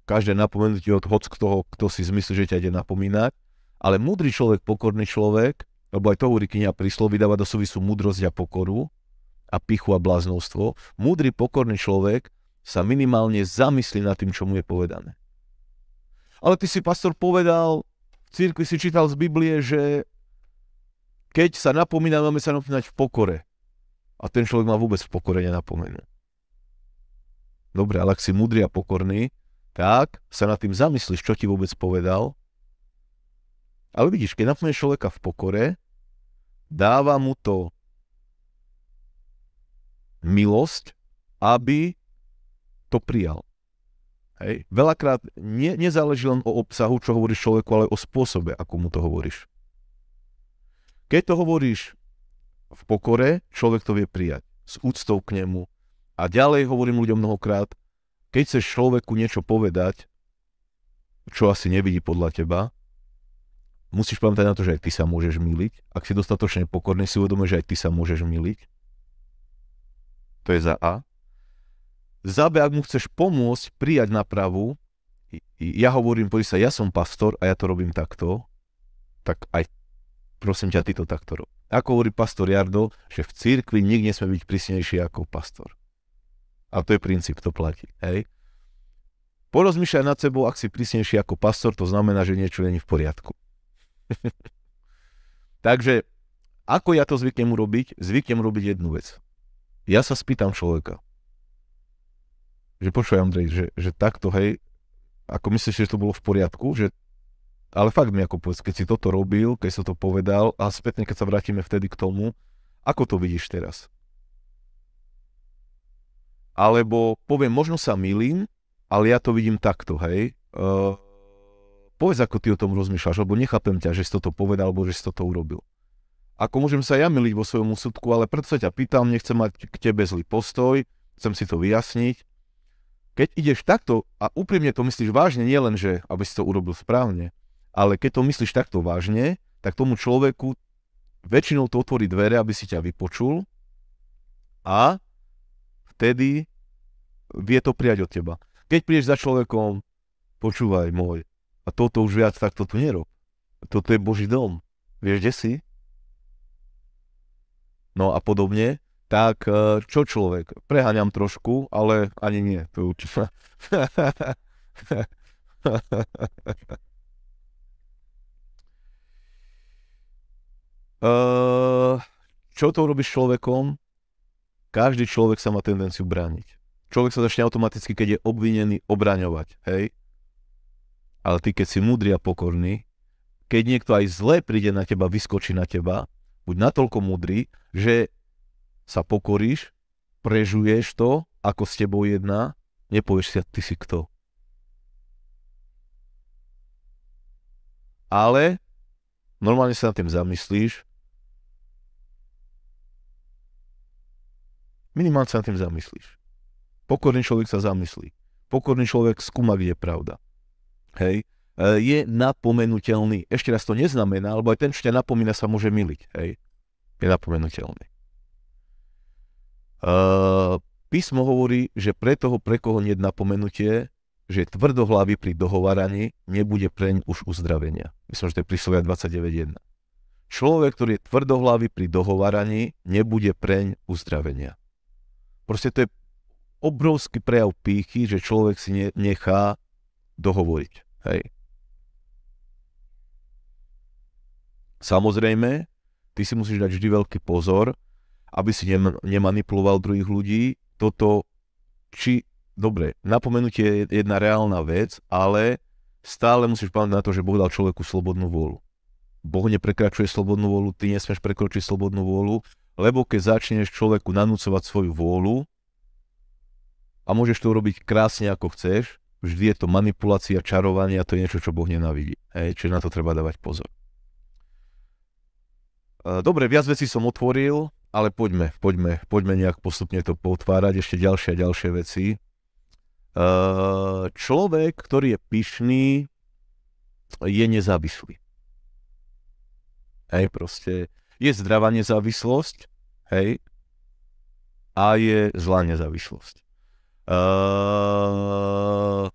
každé napomenutie od hoc toho, kto si zmyslí, že ťa ide napomínať, ale múdry človek, pokorný človek, lebo aj to hovorí kniha príslovy, dáva do súvisu múdrosť a pokoru a pichu a bláznostvo. Múdry, pokorný človek sa minimálne zamyslí nad tým, čo mu je povedané. Ale ty si, pastor, povedal, v církvi si čítal z Biblie, že keď sa napomíname, máme sa napomínať v pokore. A ten človek má vôbec v pokore nenapomenú. Dobre, ale ak si múdry a pokorný, tak sa nad tým zamyslíš, čo ti vôbec povedal. Ale vidíš, keď napomíneš človeka v pokore, dáva mu to milosť, aby to prijal. Hej. Veľakrát ne, nezáleží len o obsahu, čo hovoríš človeku, ale o spôsobe, ako mu to hovoríš. Keď to hovoríš v pokore, človek to vie prijať s úctou k nemu. A ďalej hovorím ľuďom mnohokrát, keď chceš človeku niečo povedať, čo asi nevidí podľa teba, musíš pamätať na to, že aj ty sa môžeš miliť. Ak si dostatočne pokorný, si uvedomuješ, že aj ty sa môžeš miliť. To je za A. Zábe, ak mu chceš pomôcť prijať napravu, ja hovorím, pozri sa, ja som pastor a ja to robím takto, tak aj prosím ťa, ty to takto rob. Ako hovorí pastor Jardo, že v cirkvi nikdy nesme byť prísnejší ako pastor. A to je princíp, to platí. Hej? Porozmýšľaj nad sebou, ak si prísnejší ako pastor, to znamená, že niečo není v poriadku. Takže, ako ja to zvyknem urobiť? Zvyknem robiť jednu vec. Ja sa spýtam človeka, že počúvaj Andrej, že, že takto, hej, ako myslíš, že to bolo v poriadku, že ale fakt mi ako povedz, keď si toto robil, keď som to povedal a spätne, keď sa vrátime vtedy k tomu, ako to vidíš teraz? Alebo poviem, možno sa milím, ale ja to vidím takto, hej. Uh, povedz, ako ty o tom rozmýšľaš, lebo nechápem ťa, že si toto povedal, alebo že si toto urobil. Ako môžem sa ja miliť vo svojom úsudku, ale preto sa ťa pýtam, nechcem mať k tebe zlý postoj, chcem si to vyjasniť keď ideš takto a úprimne to myslíš vážne, nie len, že aby si to urobil správne, ale keď to myslíš takto vážne, tak tomu človeku väčšinou to otvorí dvere, aby si ťa vypočul a vtedy vie to prijať od teba. Keď prídeš za človekom, počúvaj môj, a toto už viac takto tu nerob. Toto je Boží dom. Vieš, kde si? No a podobne, tak e, čo človek? Preháňam trošku, ale ani nie, to je určite. E, čo to robíš človekom? Každý človek sa má tendenciu brániť. Človek sa začne automaticky, keď je obvinený, obraňovať, hej? Ale ty, keď si múdry a pokorný, keď niekto aj zle príde na teba, vyskočí na teba, buď natoľko múdry, že sa pokoríš, prežuješ to, ako s tebou jedná, nepovieš si, ty si kto. Ale normálne sa nad tým zamyslíš, minimálne sa nad tým zamyslíš. Pokorný človek sa zamyslí. Pokorný človek skúma, kde je pravda. Hej? E, je napomenutelný. Ešte raz to neznamená, alebo aj ten, čo ťa napomína, sa môže miliť. Hej? Je napomenutelný. Ehm, písmo hovorí, že pre toho pre koho nie napomenutie, že tvrdohlavy pri dohovaraní nebude preň už uzdravenia. Myslím, že to je príslovia 29.1. Človek, ktorý je tvrdohlavý pri dohovaraní, nebude preň uzdravenia. Proste to je obrovský prejav pýchy, že človek si nechá dohovoriť. Hej. Samozrejme, ty si musíš dať vždy veľký pozor, aby si nemanipuloval druhých ľudí. Toto, či, dobre, napomenutie je jedna reálna vec, ale stále musíš pamätať na to, že Boh dal človeku slobodnú vôľu. Boh neprekračuje slobodnú vôľu, ty nesmieš prekročiť slobodnú vôľu, lebo keď začneš človeku nanúcovať svoju vôľu a môžeš to urobiť krásne ako chceš, vždy je to manipulácia, čarovanie a to je niečo, čo Boh nenávidí. Hej, čiže na to treba dávať pozor. E, dobre, viac vecí som otvoril, ale poďme, poďme, poďme nejak postupne to potvárať, ešte ďalšie a ďalšie veci. Ehm, človek, ktorý je pyšný, je nezávislý. Hej, proste je zdravá nezávislosť, hej, a je zlá nezávislosť. Uh,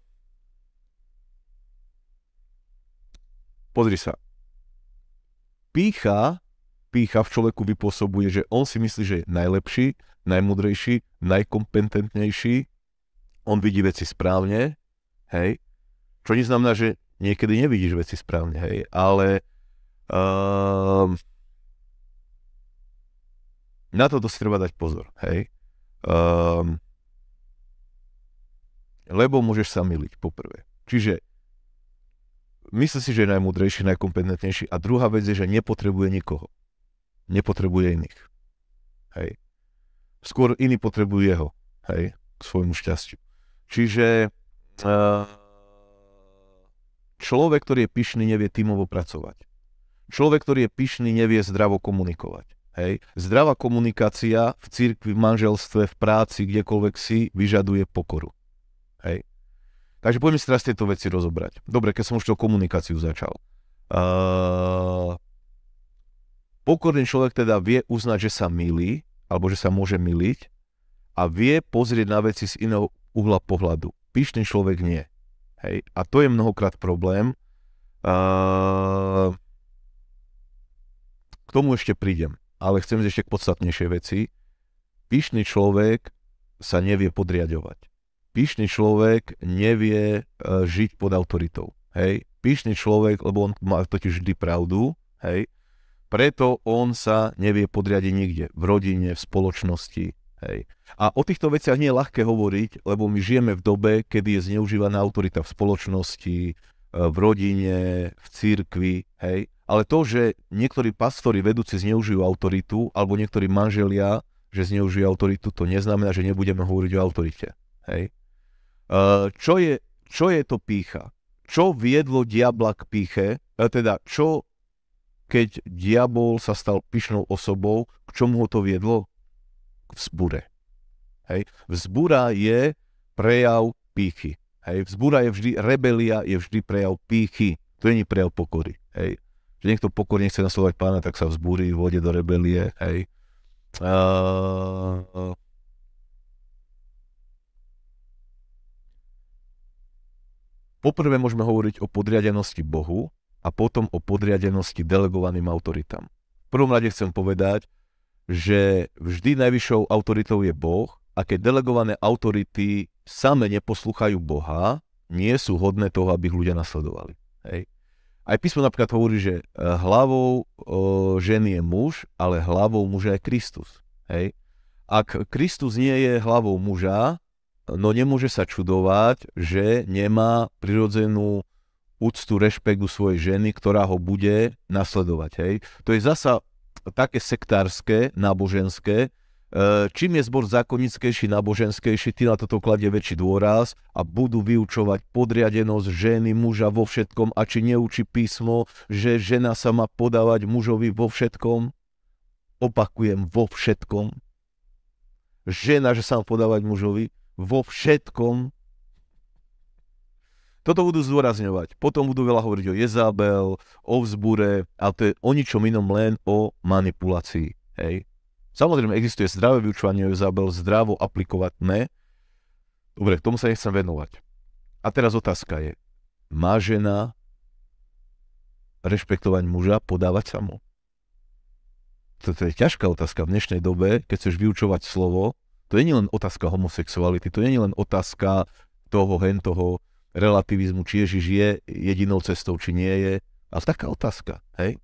pozri sa. Pícha pícha v človeku vypôsobuje, že on si myslí, že je najlepší, najmudrejší, najkompetentnejší, on vidí veci správne, hej, čo neznamená, že niekedy nevidíš veci správne, hej, ale um, na toto si treba dať pozor, hej. Um, lebo môžeš sa myliť, poprvé. Čiže myslí si, že je najmudrejší, najkompetentnejší a druhá vec je, že nepotrebuje nikoho nepotrebuje iných. Hej. Skôr iný potrebujú jeho, hej, k svojmu šťastiu. Čiže eh, človek, ktorý je pyšný, nevie tímovo pracovať. Človek, ktorý je pyšný, nevie zdravo komunikovať. Hej. Zdravá komunikácia v cirkvi, v manželstve, v práci, kdekoľvek si, vyžaduje pokoru. Hej. Takže poďme si teraz tieto veci rozobrať. Dobre, keď som už tú komunikáciu začal. Uh, Pokorný človek teda vie uznať, že sa milí, alebo že sa môže miliť a vie pozrieť na veci z iného uhla pohľadu. Pyšný človek nie. Hej. A to je mnohokrát problém. k tomu ešte prídem, ale chcem ešte k podstatnejšej veci. Pyšný človek sa nevie podriadovať. Pyšný človek nevie e, žiť pod autoritou. Hej. Pyšný človek, lebo on má totiž vždy pravdu, hej, preto on sa nevie podriadiť nikde, v rodine, v spoločnosti. Hej. A o týchto veciach nie je ľahké hovoriť, lebo my žijeme v dobe, kedy je zneužívaná autorita v spoločnosti, e, v rodine, v církvi, hej. Ale to, že niektorí pastori vedúci zneužijú autoritu, alebo niektorí manželia, že zneužijú autoritu, to neznamená, že nebudeme hovoriť o autorite. Hej. E, čo je, čo je to pícha? Čo viedlo diabla k píche? E, teda, čo keď diabol sa stal pyšnou osobou, k čomu ho to viedlo? K vzbure. Hej. Vzbura je prejav pýchy. Hej. Vzbura je vždy, rebelia je vždy prejav pýchy. To nie prejav pokory. Hej. Že niekto pokorne chce naslovať pána, tak sa vzbúri, vode do rebelie. Hej. Uh, uh. Poprvé môžeme hovoriť o podriadenosti Bohu, a potom o podriadenosti delegovaným autoritám. V prvom rade chcem povedať, že vždy najvyššou autoritou je Boh a keď delegované autority same neposluchajú Boha, nie sú hodné toho, aby ich ľudia nasledovali. Hej. Aj písmo napríklad hovorí, že eh, hlavou ženy je muž, ale hlavou muža je Kristus. Hej. Ak Kristus nie je hlavou muža, no nemôže sa čudovať, že nemá prirodzenú úctu, rešpekt u svojej ženy, ktorá ho bude nasledovať. Hej. To je zasa také sektárske, náboženské. E, čím je zbor zákonnickejší, náboženskejší, tým na toto kladie väčší dôraz a budú vyučovať podriadenosť ženy, muža vo všetkom a či neučí písmo, že žena sa má podávať mužovi vo všetkom. Opakujem, vo všetkom. Žena, že sa má podávať mužovi vo všetkom toto budú zdôrazňovať. Potom budú veľa hovoriť o Jezabel, o vzbure, ale to je o ničom inom, len o manipulácii. Hej. Samozrejme, existuje zdravé vyučovanie o Jezabel, zdravo ne? Dobre, k tomu sa nechcem venovať. A teraz otázka je, má žena rešpektovať muža, podávať sa mu? Toto je ťažká otázka v dnešnej dobe, keď chceš vyučovať slovo. To nie je len otázka homosexuality, to nie je len otázka toho, hen toho, relativizmu, či Ježiš je jedinou cestou, či nie je. Ale taká otázka, hej?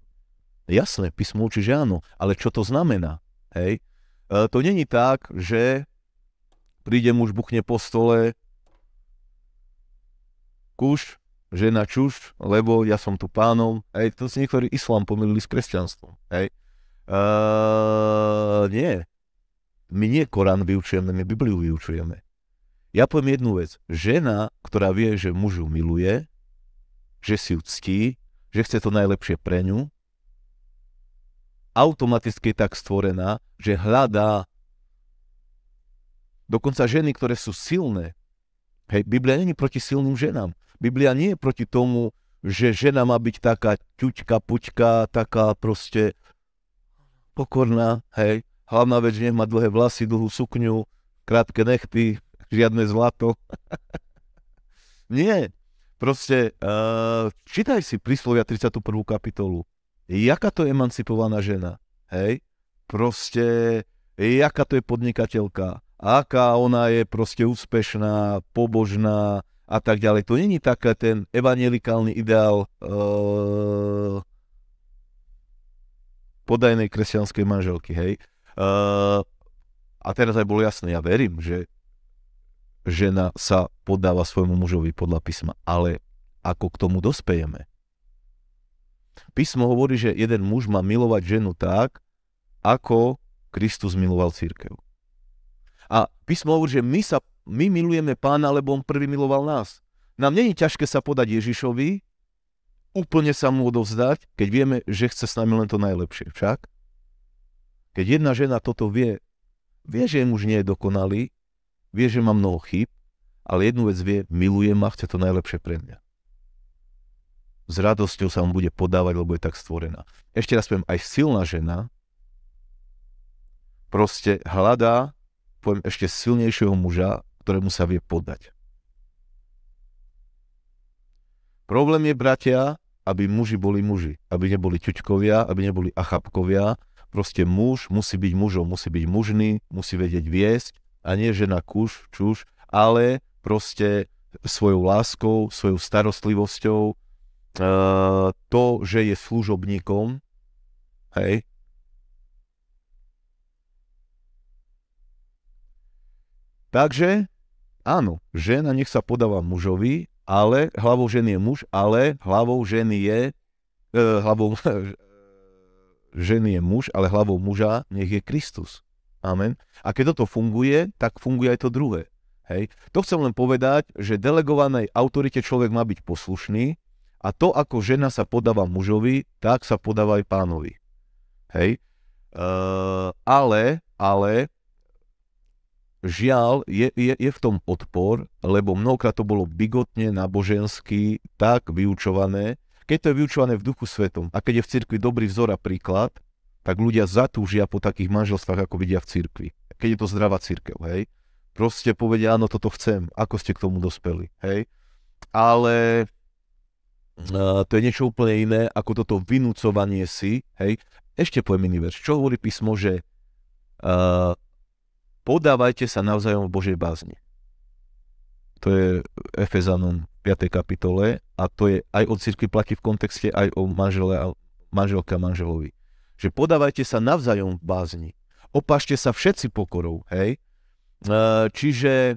Jasné, písmo učí, že áno, ale čo to znamená, hej? E, to není tak, že príde muž, buchne po stole, kuš, žena čuš, lebo ja som tu pánom, hej? To si niektorí islám pomýlili s kresťanstvom, hej? E, nie, my nie Korán vyučujeme, my Bibliu vyučujeme. Ja poviem jednu vec. Žena, ktorá vie, že mužu miluje, že si ju ctí, že chce to najlepšie pre ňu, automaticky je tak stvorená, že hľadá dokonca ženy, ktoré sú silné. Hej, Biblia není proti silným ženám. Biblia nie je proti tomu, že žena má byť taká ťuťka, puťka, taká proste pokorná, hej. Hlavná vec, že nech má dlhé vlasy, dlhú sukňu, krátke nechty, žiadne zlato. Nie, proste uh, čítaj si príslovia 31. kapitolu. Jaká to je emancipovaná žena? Hej? Proste, jaká to je podnikateľka? Aká ona je proste úspešná, pobožná a tak ďalej. To není taká ten evangelikálny ideál uh, podajnej kresťanskej manželky, hej. Uh, a teraz aj bolo jasné, ja verím, že žena sa podáva svojmu mužovi podľa písma, ale ako k tomu dospejeme. Písmo hovorí, že jeden muž má milovať ženu tak, ako Kristus miloval církev. A písmo hovorí, že my, sa, my milujeme pána, lebo on prvý miloval nás. Nám není ťažké sa podať Ježišovi, úplne sa mu odovzdať, keď vieme, že chce s nami len to najlepšie. Však? Keď jedna žena toto vie, vie, že muž nie je dokonalý, vie, že má mnoho chýb, ale jednu vec vie, miluje ma, chce to najlepšie pre mňa. S radosťou sa mu bude podávať, lebo je tak stvorená. Ešte raz poviem, aj silná žena proste hľadá, poviem, ešte silnejšieho muža, ktorému sa vie podať. Problém je, bratia, aby muži boli muži, aby neboli ťuťkovia, aby neboli achapkovia. Proste muž musí byť mužom, musí byť mužný, musí vedieť viesť, a nie že na kuš, čuš, ale proste svojou láskou, svojou starostlivosťou, eh, to, že je služobníkom, hej, Takže áno, žena nech sa podáva mužovi, ale hlavou ženy je muž, ale hlavou ženy je e, hlavou ženy je muž, ale hlavou muža nech je Kristus. Amen. A keď toto funguje, tak funguje aj to druhé. Hej. To chcem len povedať, že delegovanej autorite človek má byť poslušný a to, ako žena sa podáva mužovi, tak sa podáva aj pánovi. Hej. Uh, ale, ale, žiaľ, je, je, je v tom odpor, lebo mnohokrát to bolo bigotne, nábožensky, tak vyučované, keď to je vyučované v duchu svetom a keď je v cirkvi dobrý vzor a príklad, tak ľudia zatúžia po takých manželstvách, ako vidia v cirkvi. Keď je to zdravá cirkev, hej. Proste povedia, áno, toto chcem. Ako ste k tomu dospeli, hej. Ale uh, to je niečo úplne iné, ako toto vynúcovanie si, hej. Ešte poviem iný verš. Čo hovorí písmo, že uh, podávajte sa navzájom v Božej bázni. To je Efezanom 5. kapitole a to je aj o cirkvi platí v kontexte aj o manžele a manželka manželovi že podávajte sa navzájom v bázni. Opašte sa všetci pokorou, hej? Čiže...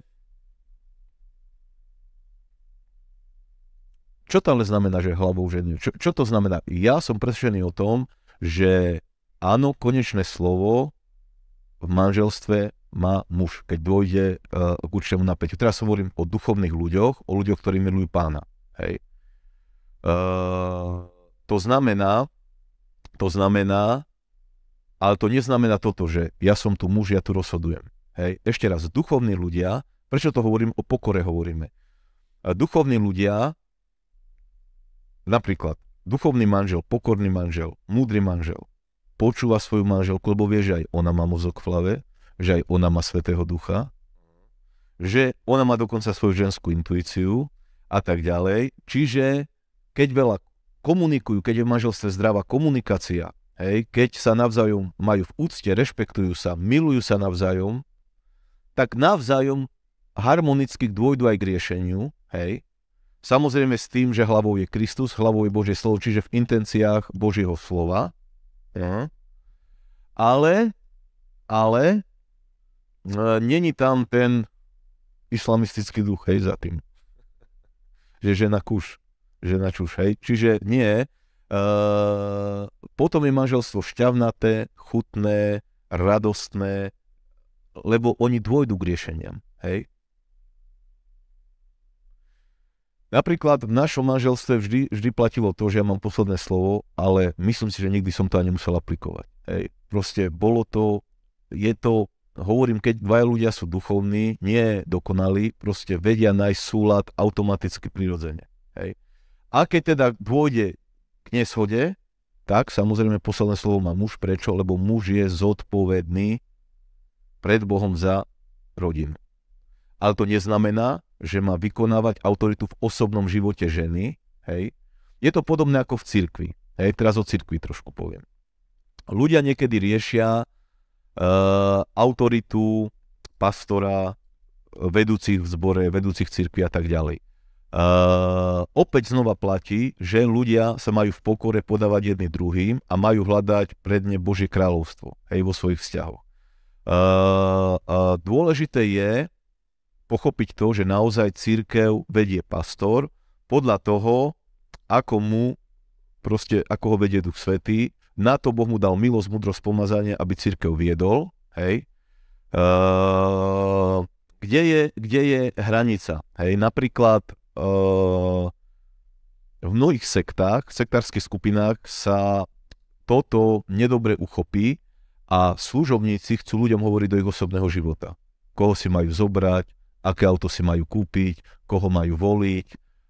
Čo to ale znamená, že hlavou ženy? Čo, čo to znamená? Ja som presvedčený o tom, že áno, konečné slovo v manželstve má muž, keď dôjde uh, k určitému napäťu. Teraz hovorím o duchovných ľuďoch, o ľuďoch, ktorí milujú pána. Hej. Uh, to znamená, to znamená, ale to neznamená toto, že ja som tu muž, ja tu rozhodujem. Hej, ešte raz, duchovní ľudia, prečo to hovorím, o pokore hovoríme. Duchovní ľudia, napríklad duchovný manžel, pokorný manžel, múdry manžel, počúva svoju manželku, lebo vie, že aj ona má mozog v hlave, že aj ona má Svetého Ducha, že ona má dokonca svoju ženskú intuíciu a tak ďalej. Čiže keď veľa komunikujú, keď je v manželstve zdravá komunikácia, hej, keď sa navzájom majú v úcte, rešpektujú sa, milujú sa navzájom, tak navzájom harmonicky dôjdu aj k riešeniu, hej, Samozrejme s tým, že hlavou je Kristus, hlavou je Božie slovo, čiže v intenciách Božieho slova. Uh-huh. Ale, ale, e, není tam ten islamistický duch, hej, za tým. Že žena kuš že čuš, hej. Čiže nie. E, potom je manželstvo šťavnaté, chutné, radostné, lebo oni dôjdu k riešeniam, hej. Napríklad v našom manželstve vždy, vždy platilo to, že ja mám posledné slovo, ale myslím si, že nikdy som to ani nemusel aplikovať. Hej. Proste bolo to, je to, hovorím, keď dvaja ľudia sú duchovní, nie dokonalí, proste vedia nájsť súlad automaticky prirodzene. Hej. A keď teda dôjde k neshode, tak samozrejme posledné slovo má muž. Prečo? Lebo muž je zodpovedný pred Bohom za rodinu. Ale to neznamená, že má vykonávať autoritu v osobnom živote ženy. Hej. Je to podobné ako v cirkvi. Hej, teraz o cirkvi trošku poviem. Ľudia niekedy riešia e, autoritu pastora, vedúcich v zbore, vedúcich cirkvi a tak ďalej. Uh, opäť znova platí, že ľudia sa majú v pokore podávať jedný druhým a majú hľadať predne Božie kráľovstvo aj vo svojich vzťahoch. Uh, uh, dôležité je pochopiť to, že naozaj církev vedie pastor podľa toho, ako mu proste, ako ho vedie Duch Svetý. Na to Boh mu dal milosť, múdrosť, pomazanie, aby církev viedol. Hej. Uh, kde je, kde je hranica? Hej, napríklad Ehm, v mnohých sektách, sektárskych skupinách sa toto nedobre uchopí a služobníci chcú ľuďom hovoriť do ich osobného života. Koho si majú zobrať, aké auto si majú kúpiť, koho majú voliť.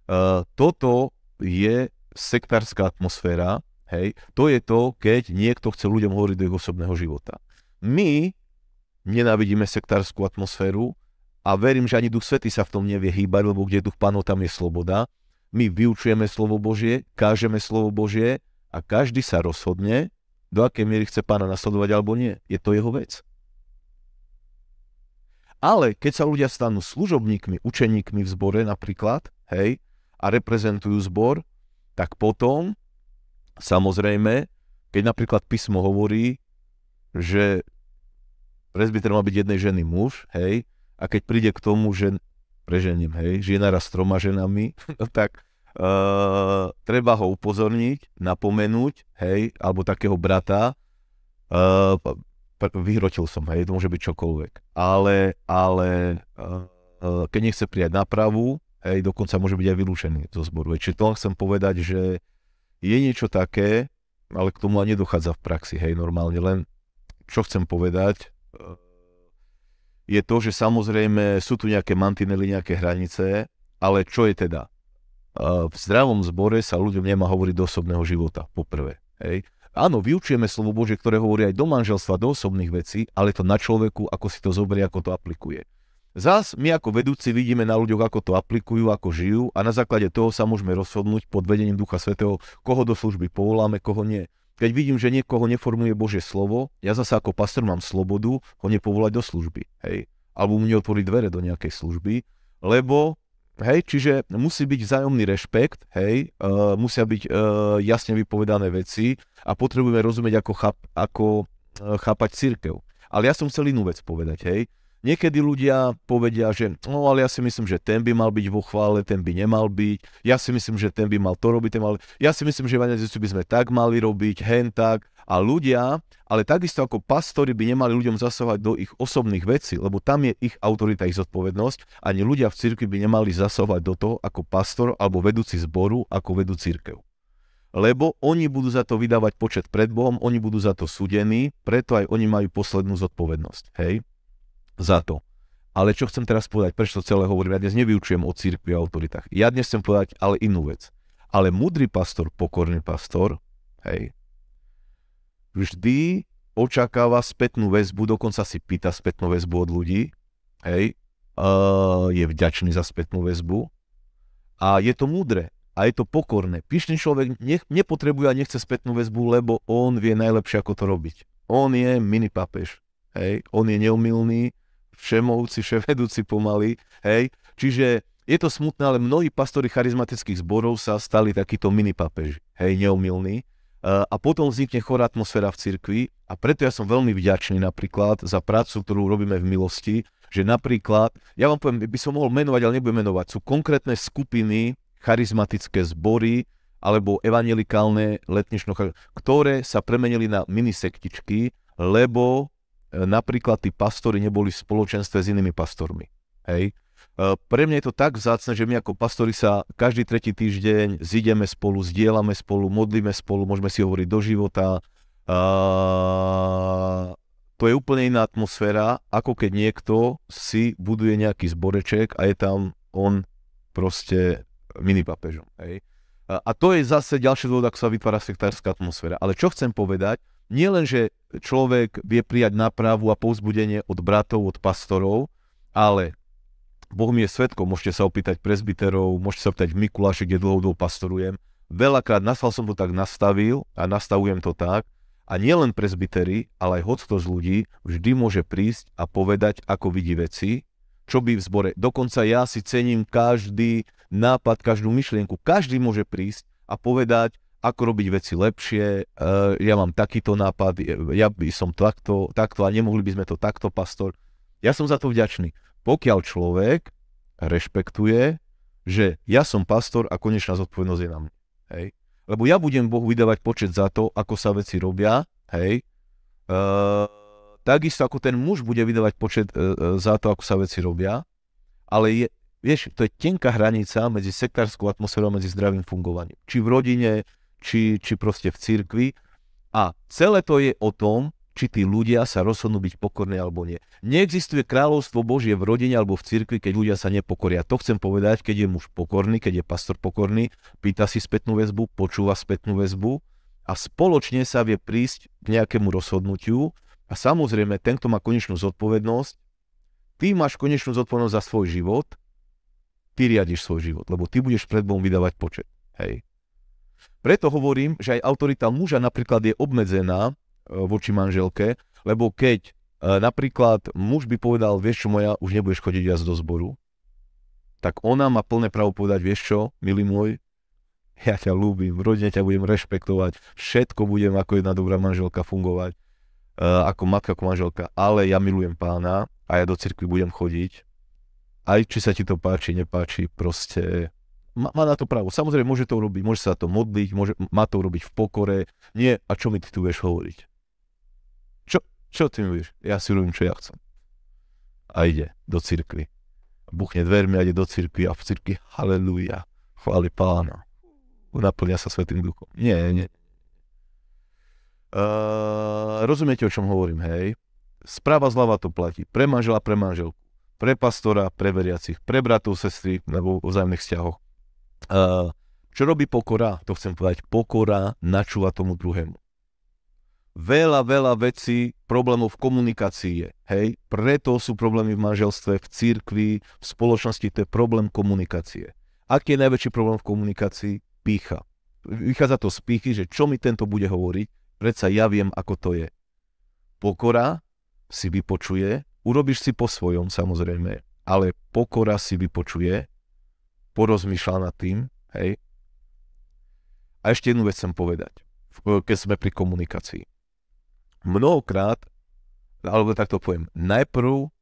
Ehm, toto je sektárska atmosféra, hej, to je to, keď niekto chce ľuďom hovoriť do ich osobného života. My nenávidíme sektárskú atmosféru, a verím, že ani Duch Svety sa v tom nevie hýbať, lebo kde je Duch Pánov, tam je sloboda. My vyučujeme Slovo Božie, kážeme Slovo Božie a každý sa rozhodne, do akej miery chce Pána nasledovať alebo nie. Je to jeho vec. Ale keď sa ľudia stanú služobníkmi, učeníkmi v zbore napríklad, hej, a reprezentujú zbor, tak potom, samozrejme, keď napríklad písmo hovorí, že prezbiter má byť jednej ženy muž, hej, a keď príde k tomu, že prežením, hej, žena raz s troma ženami, no tak uh, treba ho upozorniť, napomenúť, hej, alebo takého brata, uh, vyhrotil som, hej, to môže byť čokoľvek. Ale, ale uh, uh, keď nechce prijať napravu, hej, dokonca môže byť aj vylúčený zo zboru. Čiže to chcem povedať, že je niečo také, ale k tomu ani nedochádza v praxi, hej, normálne. Len čo chcem povedať, uh, je to, že samozrejme sú tu nejaké mantinely, nejaké hranice, ale čo je teda? V zdravom zbore sa ľuďom nemá hovoriť do osobného života, poprvé. Hej. Áno, vyučujeme slovo Bože, ktoré hovorí aj do manželstva, do osobných vecí, ale to na človeku, ako si to zoberie, ako to aplikuje. Zás my ako vedúci vidíme na ľuďoch, ako to aplikujú, ako žijú a na základe toho sa môžeme rozhodnúť pod vedením Ducha Svetého, koho do služby povoláme, koho nie. Keď vidím, že niekoho neformuje Božie slovo, ja zase ako pastor mám slobodu ho nepovolať do služby, hej. Alebo mu neotvoriť dvere do nejakej služby, lebo, hej, čiže musí byť vzájomný rešpekt, hej, uh, musia byť uh, jasne vypovedané veci a potrebujeme rozumieť, ako, cháp, ako uh, chápať církev. Ale ja som chcel inú vec povedať, hej. Niekedy ľudia povedia, že no ale ja si myslím, že ten by mal byť vo chvále, ten by nemal byť, ja si myslím, že ten by mal to robiť, ten mal... ja si myslím, že evangelizáciu by sme tak mali robiť, hen tak. A ľudia, ale takisto ako pastori by nemali ľuďom zasahovať do ich osobných vecí, lebo tam je ich autorita, ich zodpovednosť, ani ľudia v cirkvi by nemali zasahovať do toho ako pastor alebo vedúci zboru, ako vedú cirkev lebo oni budú za to vydávať počet pred Bohom, oni budú za to súdení, preto aj oni majú poslednú zodpovednosť. Hej? za to. Ale čo chcem teraz povedať, prečo to celé hovorím, ja dnes nevyučujem o církvi a autoritách. Ja dnes chcem povedať ale inú vec. Ale múdry pastor, pokorný pastor, hej, vždy očakáva spätnú väzbu, dokonca si pýta spätnú väzbu od ľudí, hej, uh, je vďačný za spätnú väzbu a je to múdre a je to pokorné. Pyšný človek nech, nepotrebuje a nechce spätnú väzbu, lebo on vie najlepšie, ako to robiť. On je mini papež, hej, on je neumilný, všemovci, vševedúci pomaly, hej. Čiže je to smutné, ale mnohí pastori charizmatických zborov sa stali takýto mini papeži, hej, neumilní. A potom vznikne chorá atmosféra v cirkvi a preto ja som veľmi vďačný napríklad za prácu, ktorú robíme v milosti, že napríklad, ja vám poviem, by som mohol menovať, ale nebudem menovať, sú konkrétne skupiny, charizmatické zbory alebo evangelikálne letnično, ktoré sa premenili na minisektičky, lebo E, napríklad tí pastori neboli v spoločenstve s inými pastormi. Hej? E, pre mňa je to tak vzácne, že my ako pastori sa každý tretí týždeň zídeme spolu, zdieľame spolu, modlíme spolu, môžeme si hovoriť do života. A to je úplne iná atmosféra, ako keď niekto si buduje nejaký zboreček a je tam on proste mini papežom. Hej? A to je zase ďalší dôvod, ako sa vytvára sektárska atmosféra. Ale čo chcem povedať, nie len, že človek vie prijať nápravu a povzbudenie od bratov, od pastorov, ale Boh mi je svetkom, môžete sa opýtať prezbiterov, môžete sa opýtať v kde dlho dlho pastorujem. Veľakrát nastal som to tak nastavil a nastavujem to tak, a nielen presbytery, ale aj to z ľudí vždy môže prísť a povedať, ako vidí veci, čo by v zbore. Dokonca ja si cením každý nápad, každú myšlienku. Každý môže prísť a povedať, ako robiť veci lepšie, eh, ja mám takýto nápad, ja by som takto, takto a nemohli by sme to takto, pastor. Ja som za to vďačný. Pokiaľ človek rešpektuje, že ja som pastor a konečná zodpovednosť je na mne. Hej. Lebo ja budem Bohu vydávať počet za to, ako sa veci robia, hej. Uh, takisto ako ten muž bude vydávať počet uh, za to, ako sa veci robia, ale je, vieš, to je tenká hranica medzi sektárskou atmosférou a medzi zdravým fungovaním. Či v rodine, či, či proste v cirkvi. A celé to je o tom, či tí ľudia sa rozhodnú byť pokorní alebo nie. Neexistuje kráľovstvo Božie v rodine alebo v cirkvi, keď ľudia sa nepokoria. To chcem povedať, keď je muž pokorný, keď je pastor pokorný, pýta si spätnú väzbu, počúva spätnú väzbu a spoločne sa vie prísť k nejakému rozhodnutiu. A samozrejme, ten, kto má konečnú zodpovednosť, ty máš konečnú zodpovednosť za svoj život, ty riadiš svoj život, lebo ty budeš pred Bohom vydávať počet. Hej. Preto hovorím, že aj autorita muža napríklad je obmedzená e, voči manželke, lebo keď e, napríklad muž by povedal, vieš čo moja, už nebudeš chodiť viac do zboru, tak ona má plné právo povedať, vieš čo, milý môj, ja ťa ľúbim, rodine ťa budem rešpektovať, všetko budem ako jedna dobrá manželka fungovať, e, ako matka, ako manželka, ale ja milujem pána a ja do cirkvi budem chodiť. Aj či sa ti to páči, nepáči, proste má, má na to právo. Samozrejme, môže to robiť, môže sa to modliť, môže, má to urobiť v pokore. Nie, a čo mi ty tu vieš hovoriť? Čo, čo ty mi vieš? Ja si robím, čo ja chcem. A ide do cirkvi. Buchne dvermi a ide do cirkvi a v cirkvi haleluja, chváli pána. Naplňa sa Svetým duchom. Nie, nie. Uh, rozumiete, o čom hovorím, hej? Správa zľava to platí. Pre manžela, pre manželku. Pre pastora, pre veriacich. Pre bratov, sestry, alebo o vzájomných vzťahoch Eh, čo robí pokora? To chcem povedať. Pokora načúva tomu druhému. Veľa, veľa vecí, problémov v komunikácii je. Hej? Preto sú problémy v manželstve, v cirkvi, v spoločnosti. To je problém komunikácie. Aký je najväčší problém v komunikácii? Pícha. Vychádza to z pýchy, že čo mi tento bude hovoriť, predsa ja viem, ako to je. Pokora si vypočuje, urobíš si po svojom samozrejme, ale pokora si vypočuje porozmýšľa nad tým, hej. A ešte jednu vec chcem povedať, keď sme pri komunikácii. Mnohokrát, alebo takto poviem, najprv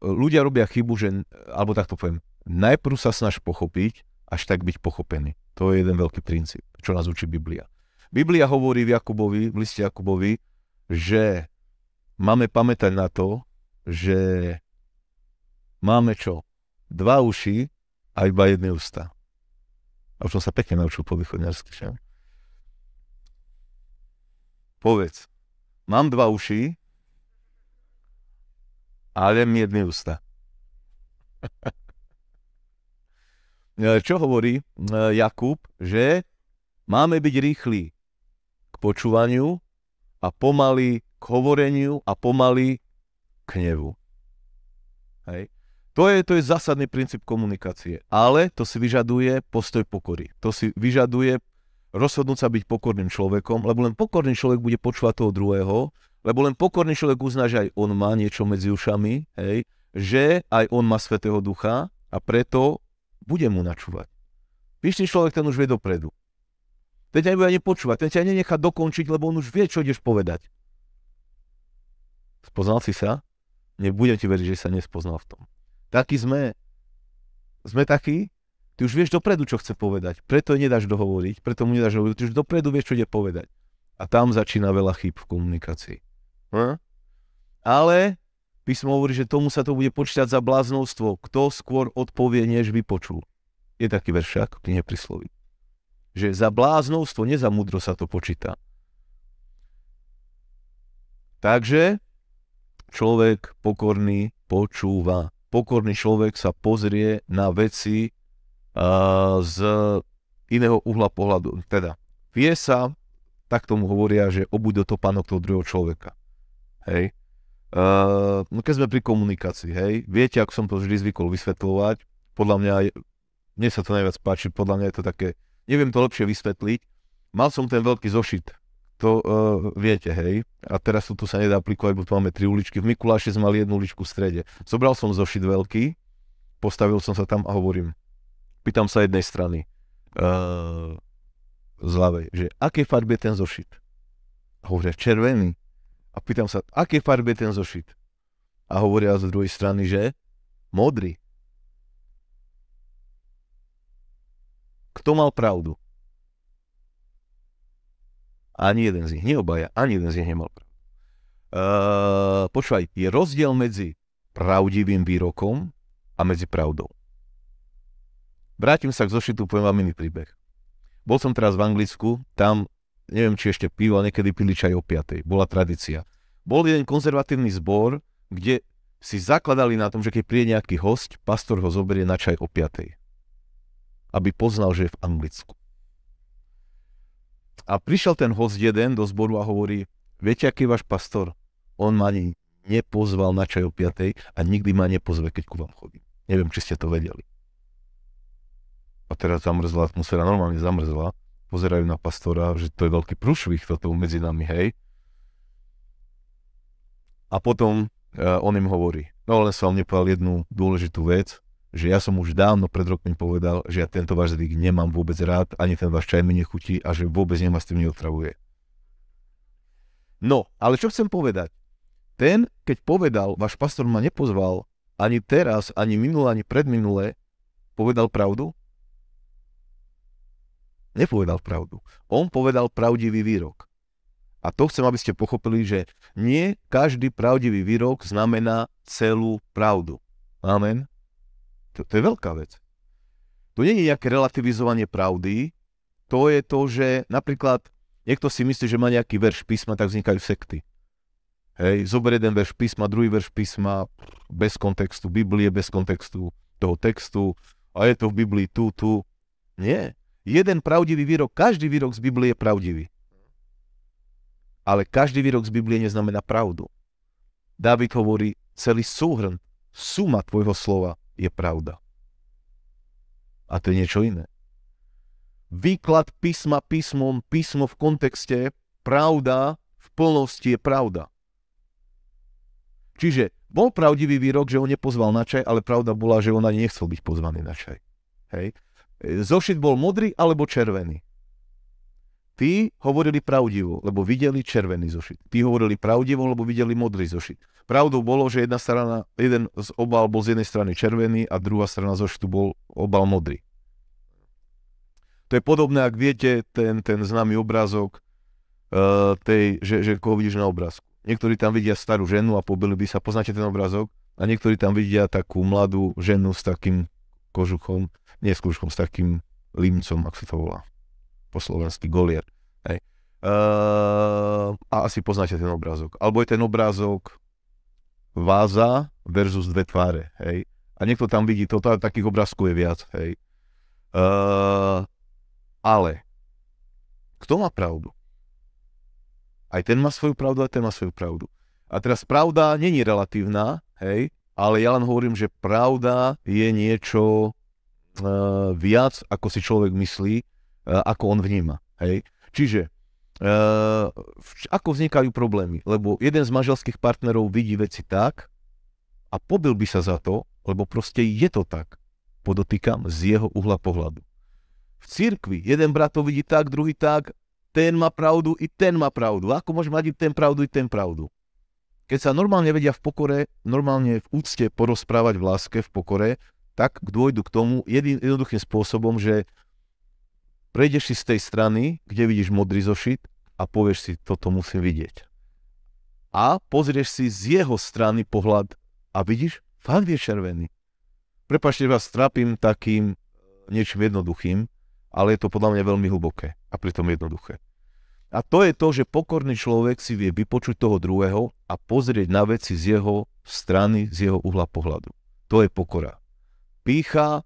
ľudia robia chybu, že, alebo takto poviem, najprv sa snaž pochopiť, až tak byť pochopený. To je jeden veľký princíp, čo nás učí Biblia. Biblia hovorí v Jakubovi, v liste Jakubovi, že máme pamätať na to, že máme čo? Dva uši a iba jedné ústa. A už som sa pekne naučil po východňarsky. Že? Povedz, mám dva uši, ale mi jedné ústa. E, čo hovorí e, Jakub, že máme byť rýchli k počúvaniu a pomaly k hovoreniu a pomaly k hnevu. Hej. To je, to je zásadný princíp komunikácie. Ale to si vyžaduje postoj pokory. To si vyžaduje rozhodnúť sa byť pokorným človekom, lebo len pokorný človek bude počúvať toho druhého, lebo len pokorný človek uzná, že aj on má niečo medzi ušami, hej, že aj on má Svetého Ducha a preto bude mu načúvať. Pyšný človek ten už vie dopredu. Ten ťa nebude ani počúvať, ten ťa nenechá dokončiť, lebo on už vie, čo ideš povedať. Spoznal si sa? Nebudem ti veriť, že sa nespoznal v tom. Taký sme. Sme takí. Ty už vieš dopredu, čo chce povedať. Preto nedáš dohovoriť, preto mu nedáš dohovoriť. Ty už dopredu vieš, čo ide povedať. A tam začína veľa chýb v komunikácii. Hm? Ale písmo hovorí, že tomu sa to bude počítať za bláznostvo. Kto skôr odpovie, než vypočul. Je taký veršak, ako neprisloví. Že za bláznostvo, ne za mudro sa to počíta. Takže človek pokorný počúva pokorný človek sa pozrie na veci uh, z iného uhla pohľadu. Teda vie sa, tak tomu hovoria, že obuď do pánok toho druhého človeka. Hej. Uh, no keď sme pri komunikácii, hej, viete, ako som to vždy zvykol vysvetľovať, podľa mňa, mne sa to najviac páči, podľa mňa je to také, neviem to lepšie vysvetliť, mal som ten veľký zošit, to uh, viete, hej. A teraz sú tu sa nedá aplikovať, bo tu máme tri uličky. V Mikuláši sme mali jednu uličku v strede. Zobral som zošit veľký, postavil som sa tam a hovorím, pýtam sa jednej strany uh, z ľavej, že aké farby je ten zošit? Hovoria červený. A pýtam sa, aké farby je ten zošit? A hovoria z druhej strany, že modrý. Kto mal pravdu? Ani jeden z nich, nie obaja, ani jeden z nich nemal pravdu. Uh, počúvaj, je rozdiel medzi pravdivým výrokom a medzi pravdou. Vrátim sa k zošitu, poviem vám iný príbeh. Bol som teraz v Anglicku, tam, neviem, či ešte pivo, ale niekedy pili čaj o 5. Bola tradícia. Bol jeden konzervatívny zbor, kde si zakladali na tom, že keď príde nejaký host, pastor ho zoberie na čaj o 5. Aby poznal, že je v Anglicku. A prišiel ten host jeden do zboru a hovorí, viete, aký je váš pastor? On ma ani nepozval na čaj o 5. a nikdy ma nepozve, keď ku vám chodím. Neviem, či ste to vedeli. A teraz zamrzla atmosféra, normálne zamrzla. Pozerajú na pastora, že to je veľký prúšvih toto medzi nami, hej. A potom uh, on im hovorí, no ale som vám nepovedal jednu dôležitú vec, že ja som už dávno pred rokmi povedal, že ja tento váš zvyk nemám vôbec rád, ani ten váš čaj mi nechutí a že vôbec nemá s tým neotravuje. No, ale čo chcem povedať? Ten, keď povedal, váš pastor ma nepozval, ani teraz, ani minule, ani predminule, povedal pravdu? Nepovedal pravdu. On povedal pravdivý výrok. A to chcem, aby ste pochopili, že nie každý pravdivý výrok znamená celú pravdu. Amen. To, to je veľká vec. To nie je nejaké relativizovanie pravdy, to je to, že napríklad niekto si myslí, že má nejaký verš písma, tak vznikajú sekty. Hej, zober jeden verš písma, druhý verš písma, bez kontextu, Biblie bez kontextu toho textu, a je to v Biblii tu, tu. Nie. Jeden pravdivý výrok, každý výrok z Biblie je pravdivý. Ale každý výrok z Biblie neznamená pravdu. David hovorí, celý súhrn, suma tvojho slova je pravda. A to je niečo iné. Výklad písma písmom, písmo v kontexte pravda v plnosti je pravda. Čiže bol pravdivý výrok, že ho nepozval na čaj, ale pravda bola, že on ani nechcel byť pozvaný na čaj. Hej. Zošit bol modrý alebo červený. Tí hovorili pravdivo, lebo videli červený zošit. Tí hovorili pravdivo, lebo videli modrý zošit. Pravdou bolo, že jedna strana, jeden z obal bol z jednej strany červený a druhá strana zošitu bol obal modrý. To je podobné, ak viete, ten, ten známy obrázok, uh, tej, že, že koho vidíš na obrázku. Niektorí tam vidia starú ženu a pobili by sa, poznáte ten obrázok? A niektorí tam vidia takú mladú ženu s takým kožuchom, nie s kožuchom, s takým limcom, ak sa to volá po slovensky golier. Hej. Uh, a asi poznáte ten obrázok. Alebo je ten obrázok váza versus dve tváre. Hej. A niekto tam vidí, to, takých obrázkov je viac. Hej. Uh, ale kto má pravdu? Aj ten má svoju pravdu, aj ten má svoju pravdu. A teraz pravda není relatívna, hej, ale ja len hovorím, že pravda je niečo uh, viac, ako si človek myslí Eh, ako on vníma. Hej? Čiže Uh, ako vznikajú problémy. Lebo jeden z manželských partnerov vidí veci tak a pobil by sa za to, lebo proste je to tak. Podotýkam z jeho uhla pohľadu. V cirkvi jeden brat to vidí tak, druhý tak, ten má pravdu i ten má pravdu. Ako môže mať ten pravdu i ten pravdu? Keď sa normálne vedia v pokore, normálne v úcte porozprávať v láske, v pokore, tak dôjdu k tomu jedin, jednoduchým spôsobom, že prejdeš si z tej strany, kde vidíš modrý zošit a povieš si, toto musím vidieť. A pozrieš si z jeho strany pohľad a vidíš, fakt je červený. Prepašte, vás trápim takým e, niečím jednoduchým, ale je to podľa mňa veľmi hlboké a pritom jednoduché. A to je to, že pokorný človek si vie vypočuť toho druhého a pozrieť na veci z jeho strany, z jeho uhla pohľadu. To je pokora. Pícha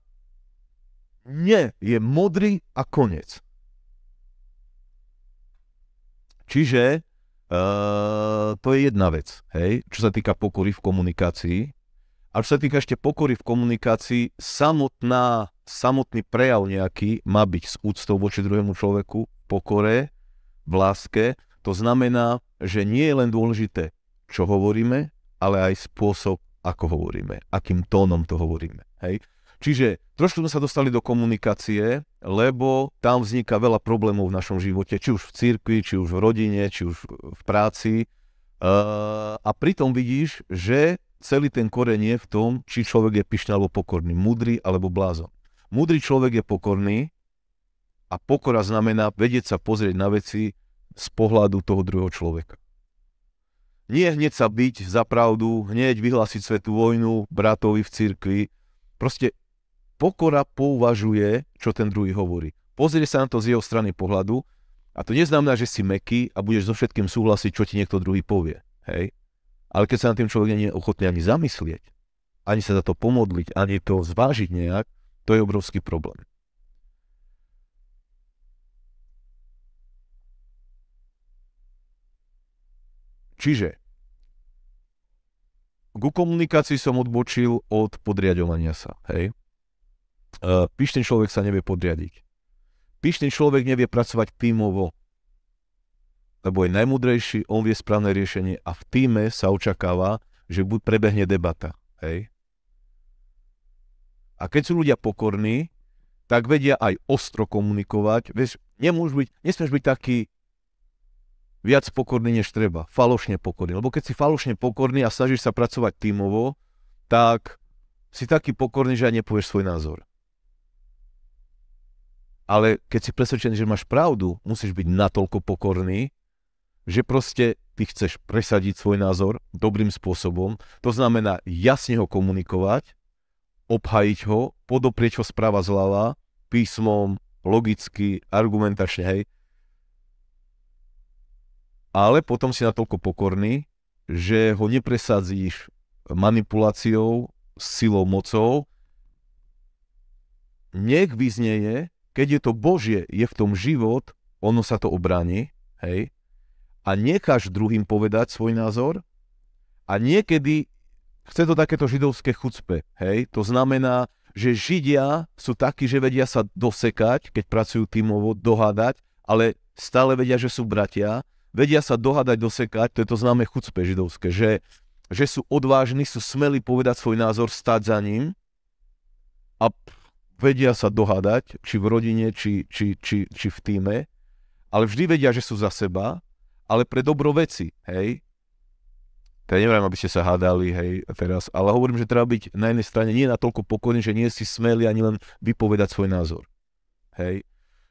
nie je modrý a koniec. Čiže e, to je jedna vec, hej, čo sa týka pokory v komunikácii. A čo sa týka ešte pokory v komunikácii, samotná, samotný prejav nejaký má byť s úctou voči druhému človeku, pokore, v láske. To znamená, že nie je len dôležité, čo hovoríme, ale aj spôsob, ako hovoríme, akým tónom to hovoríme. Hej. Čiže trošku sme sa dostali do komunikácie, lebo tam vzniká veľa problémov v našom živote, či už v cirkvi, či už v rodine, či už v práci. A pritom vidíš, že celý ten koreň je v tom, či človek je pyšný alebo pokorný, múdry alebo blázon. Múdry človek je pokorný a pokora znamená vedieť sa pozrieť na veci z pohľadu toho druhého človeka. Nie hneď sa byť za pravdu, hneď vyhlásiť svetú vojnu bratovi v cirkvi. Proste pokora pouvažuje, čo ten druhý hovorí. Pozrie sa na to z jeho strany pohľadu a to neznamená, že si meký a budeš so všetkým súhlasiť, čo ti niekto druhý povie. Hej? Ale keď sa na tým človek nie je ochotný ani zamyslieť, ani sa za to pomodliť, ani to zvážiť nejak, to je obrovský problém. Čiže ku komunikácii som odbočil od podriadovania sa. Hej? pyšný e, človek sa nevie podriadiť. Pyšný človek nevie pracovať tímovo, lebo je najmudrejší, on vie správne riešenie a v týme sa očakáva, že buď prebehne debata. Hej? A keď sú ľudia pokorní, tak vedia aj ostro komunikovať. Vieš, nemôžu byť, nesmieš byť taký viac pokorný, než treba. Falošne pokorný. Lebo keď si falošne pokorný a snažíš sa pracovať tímovo, tak si taký pokorný, že aj nepovieš svoj názor. Ale keď si presvedčený, že máš pravdu, musíš byť natoľko pokorný, že proste ty chceš presadiť svoj názor dobrým spôsobom. To znamená jasne ho komunikovať, obhajiť ho, podoprieť ho správa zľava, písmom, logicky, argumentačne, hej. Ale potom si natoľko pokorný, že ho nepresadzíš manipuláciou, silou, mocou. Nech vyznieje, keď je to Božie, je v tom život, ono sa to obráni, hej? A necháš druhým povedať svoj názor a niekedy chce to takéto židovské chucpe, hej? To znamená, že Židia sú takí, že vedia sa dosekať, keď pracujú tímovo, dohádať, ale stále vedia, že sú bratia, vedia sa dohádať, dosekať, to je to známe chucpe židovské, že, že sú odvážni, sú smeli povedať svoj názor, stať za ním, a vedia sa dohadať, či v rodine, či, či, či, či v týme, ale vždy vedia, že sú za seba, ale pre dobro veci, hej. Teda neviem, aby ste sa hádali, hej, teraz, ale hovorím, že treba byť na jednej strane nie natoľko pokorný, že nie si smeli ani len vypovedať svoj názor, hej.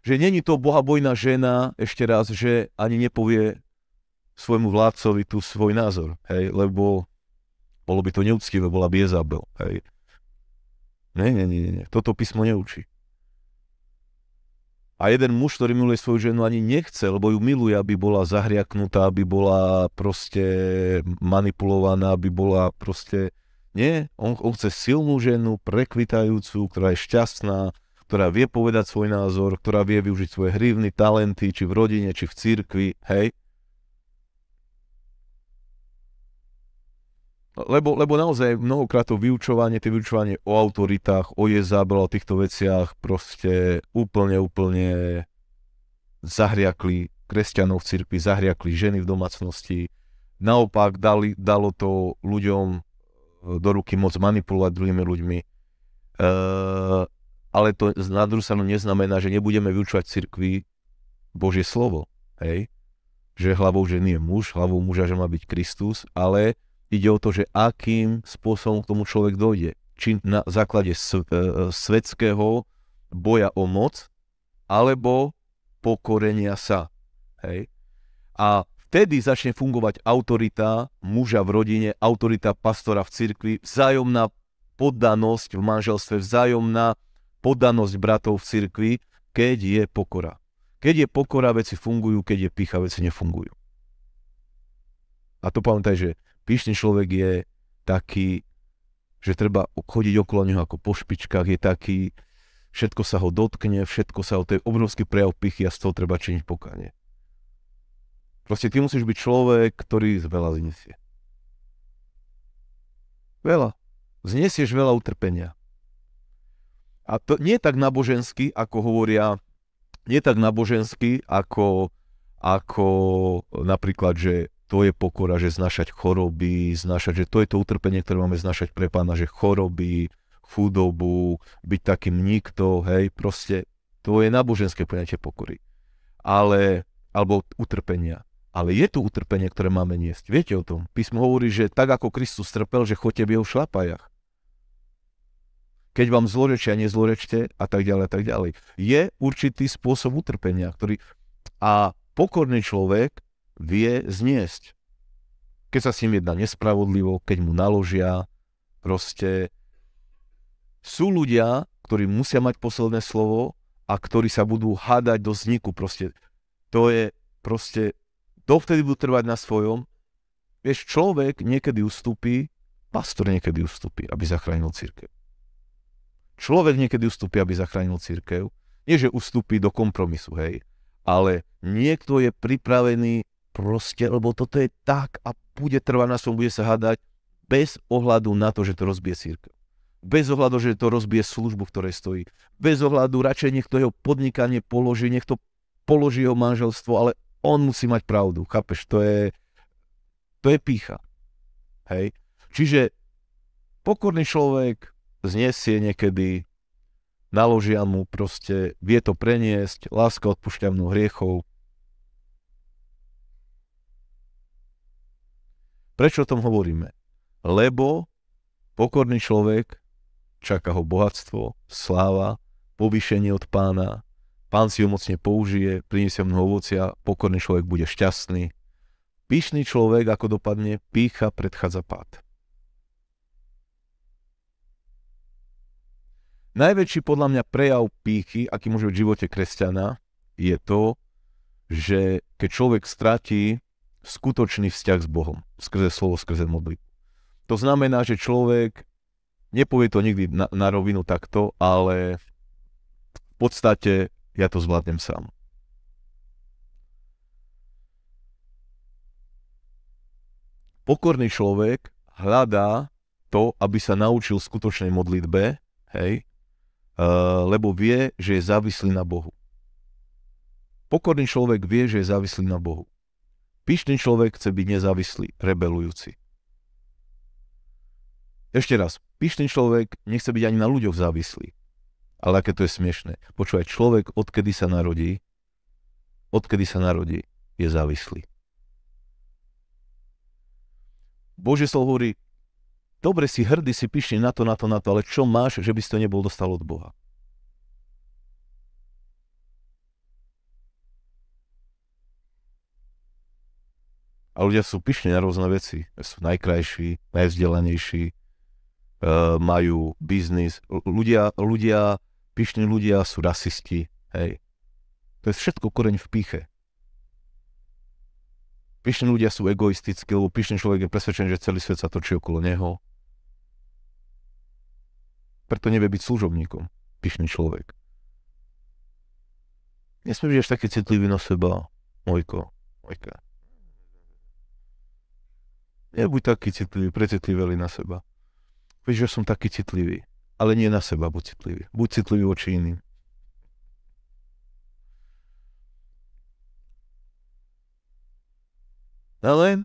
Že není to bohabojná žena, ešte raz, že ani nepovie svojmu vládcovi tu svoj názor, hej, lebo bolo by to neúctivé, bola by Jezabel, hej. Nie, nie, nie, nie. Toto písmo neučí. A jeden muž, ktorý miluje svoju ženu, ani nechce, lebo ju miluje, aby bola zahriaknutá, aby bola proste manipulovaná, aby bola proste... Nie, on, on chce silnú ženu, prekvitajúcu, ktorá je šťastná, ktorá vie povedať svoj názor, ktorá vie využiť svoje hrivny, talenty, či v rodine, či v cirkvi, hej. Lebo, lebo naozaj mnohokrát to vyučovanie, tie vyučovanie o autoritách, o Jezábel, o týchto veciach proste úplne, úplne zahriakli kresťanov v cirkvi, zahriakli ženy v domácnosti. Naopak dali, dalo to ľuďom e, do ruky moc manipulovať druhými ľuďmi. E, ale to na druhú stranu neznamená, že nebudeme vyučovať cirkvi Božie slovo. Hej? Že hlavou ženy je muž, hlavou muža, že má byť Kristus, ale Ide o to, že akým spôsobom k tomu človek dojde. Či na základe e, e, svetského boja o moc, alebo pokorenia sa. Hej? A vtedy začne fungovať autorita muža v rodine, autorita pastora v cirkvi, vzájomná poddanosť v manželstve, vzájomná poddanosť bratov v cirkvi, keď je pokora. Keď je pokora, veci fungujú, keď je pícha, veci nefungujú. A to pamätaj, že Pyšný človek je taký, že treba chodiť okolo neho ako po špičkách, je taký, všetko sa ho dotkne, všetko sa ho, to je obrovský prejav pichy a z toho treba činiť pokanie. Proste ty musíš byť človek, ktorý veľa znesie. Veľa. Znesieš veľa utrpenia. A to nie je tak nábožensky, ako hovoria, nie tak nábožensky, ako, ako napríklad, že to je pokora, že znašať choroby, znašať, že to je to utrpenie, ktoré máme znašať pre pána, že choroby, chudobu, byť takým nikto, hej, proste to je náboženské poňatie pokory. Ale, alebo utrpenia. Ale je tu utrpenie, ktoré máme niesť. Viete o tom? Písmo hovorí, že tak ako Kristus trpel, že chodte v jeho šlapajach. Keď vám zlorečia, nezlorečte a tak ďalej a tak ďalej. Je určitý spôsob utrpenia, ktorý... A pokorný človek vie zniesť. Keď sa s ním jedná nespravodlivo, keď mu naložia, proste sú ľudia, ktorí musia mať posledné slovo a ktorí sa budú hádať do vzniku. Proste to je proste, dovtedy budú trvať na svojom. Vieš, človek niekedy ustúpi, pastor niekedy ustúpi, aby zachránil církev. Človek niekedy ustúpi, aby zachránil církev. Nie, že ustúpi do kompromisu, hej, ale niekto je pripravený Proste, lebo toto je tak a bude trvať na svojom, bude sa hádať bez ohľadu na to, že to rozbije církev. Bez ohľadu, že to rozbije službu, v ktorej stojí. Bez ohľadu, radšej nech to jeho podnikanie položí, nech to položí jeho manželstvo, ale on musí mať pravdu, chápeš? To je, to je pícha. Hej? Čiže pokorný človek zniesie niekedy, naložia mu proste, vie to preniesť, láska odpúšťavnú hriechov, Prečo o tom hovoríme? Lebo pokorný človek, čaká ho bohatstvo, sláva, povýšenie od pána, pán si ho mocne použije, priniesie mnoho ovocia, pokorný človek bude šťastný. Píšný človek, ako dopadne, pícha predchádza pád. Najväčší podľa mňa prejav pýchy, aký môže byť v živote kresťana, je to, že keď človek stratí skutočný vzťah s Bohom, skrze slovo, skrze modlitbu. To znamená, že človek, nepovie to nikdy na, na rovinu takto, ale v podstate ja to zvládnem sám. Pokorný človek hľadá to, aby sa naučil skutočnej modlitbe, hej, e, lebo vie, že je závislý na Bohu. Pokorný človek vie, že je závislý na Bohu. Pyšný človek chce byť nezávislý, rebelujúci. Ešte raz, pyšný človek nechce byť ani na ľuďoch závislý. Ale aké to je smiešné. Počúvaj, človek, odkedy sa narodí, odkedy sa narodí, je závislý. Bože slovo hovorí, dobre si hrdý, si pyšný na to, na to, na to, ale čo máš, že by si to nebol dostal od Boha? A ľudia sú pyšní na rôzne veci. Sú najkrajší, najvzdelanejší, e, majú biznis. Ľudia, ľudia, pyšní ľudia sú rasisti. Hej. To je všetko koreň v píche. Pyšní ľudia sú egoistickí, lebo pyšný človek je presvedčený, že celý svet sa točí okolo neho. Preto nevie byť služobníkom. Pyšný človek. Nesmieš byť až taký citlivý na seba, mojko, mojka. Nebuď taký citlivý, precitliveli na seba. Vieš, že som taký citlivý, ale nie na seba buď citlivý. Buď citlivý voči iným. Ale...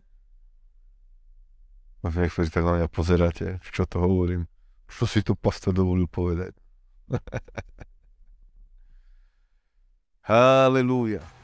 Niektorí tak na mňa pozeráte, eh? čo to hovorím. Čo si tu pastor dovolil povedať? Halelúja.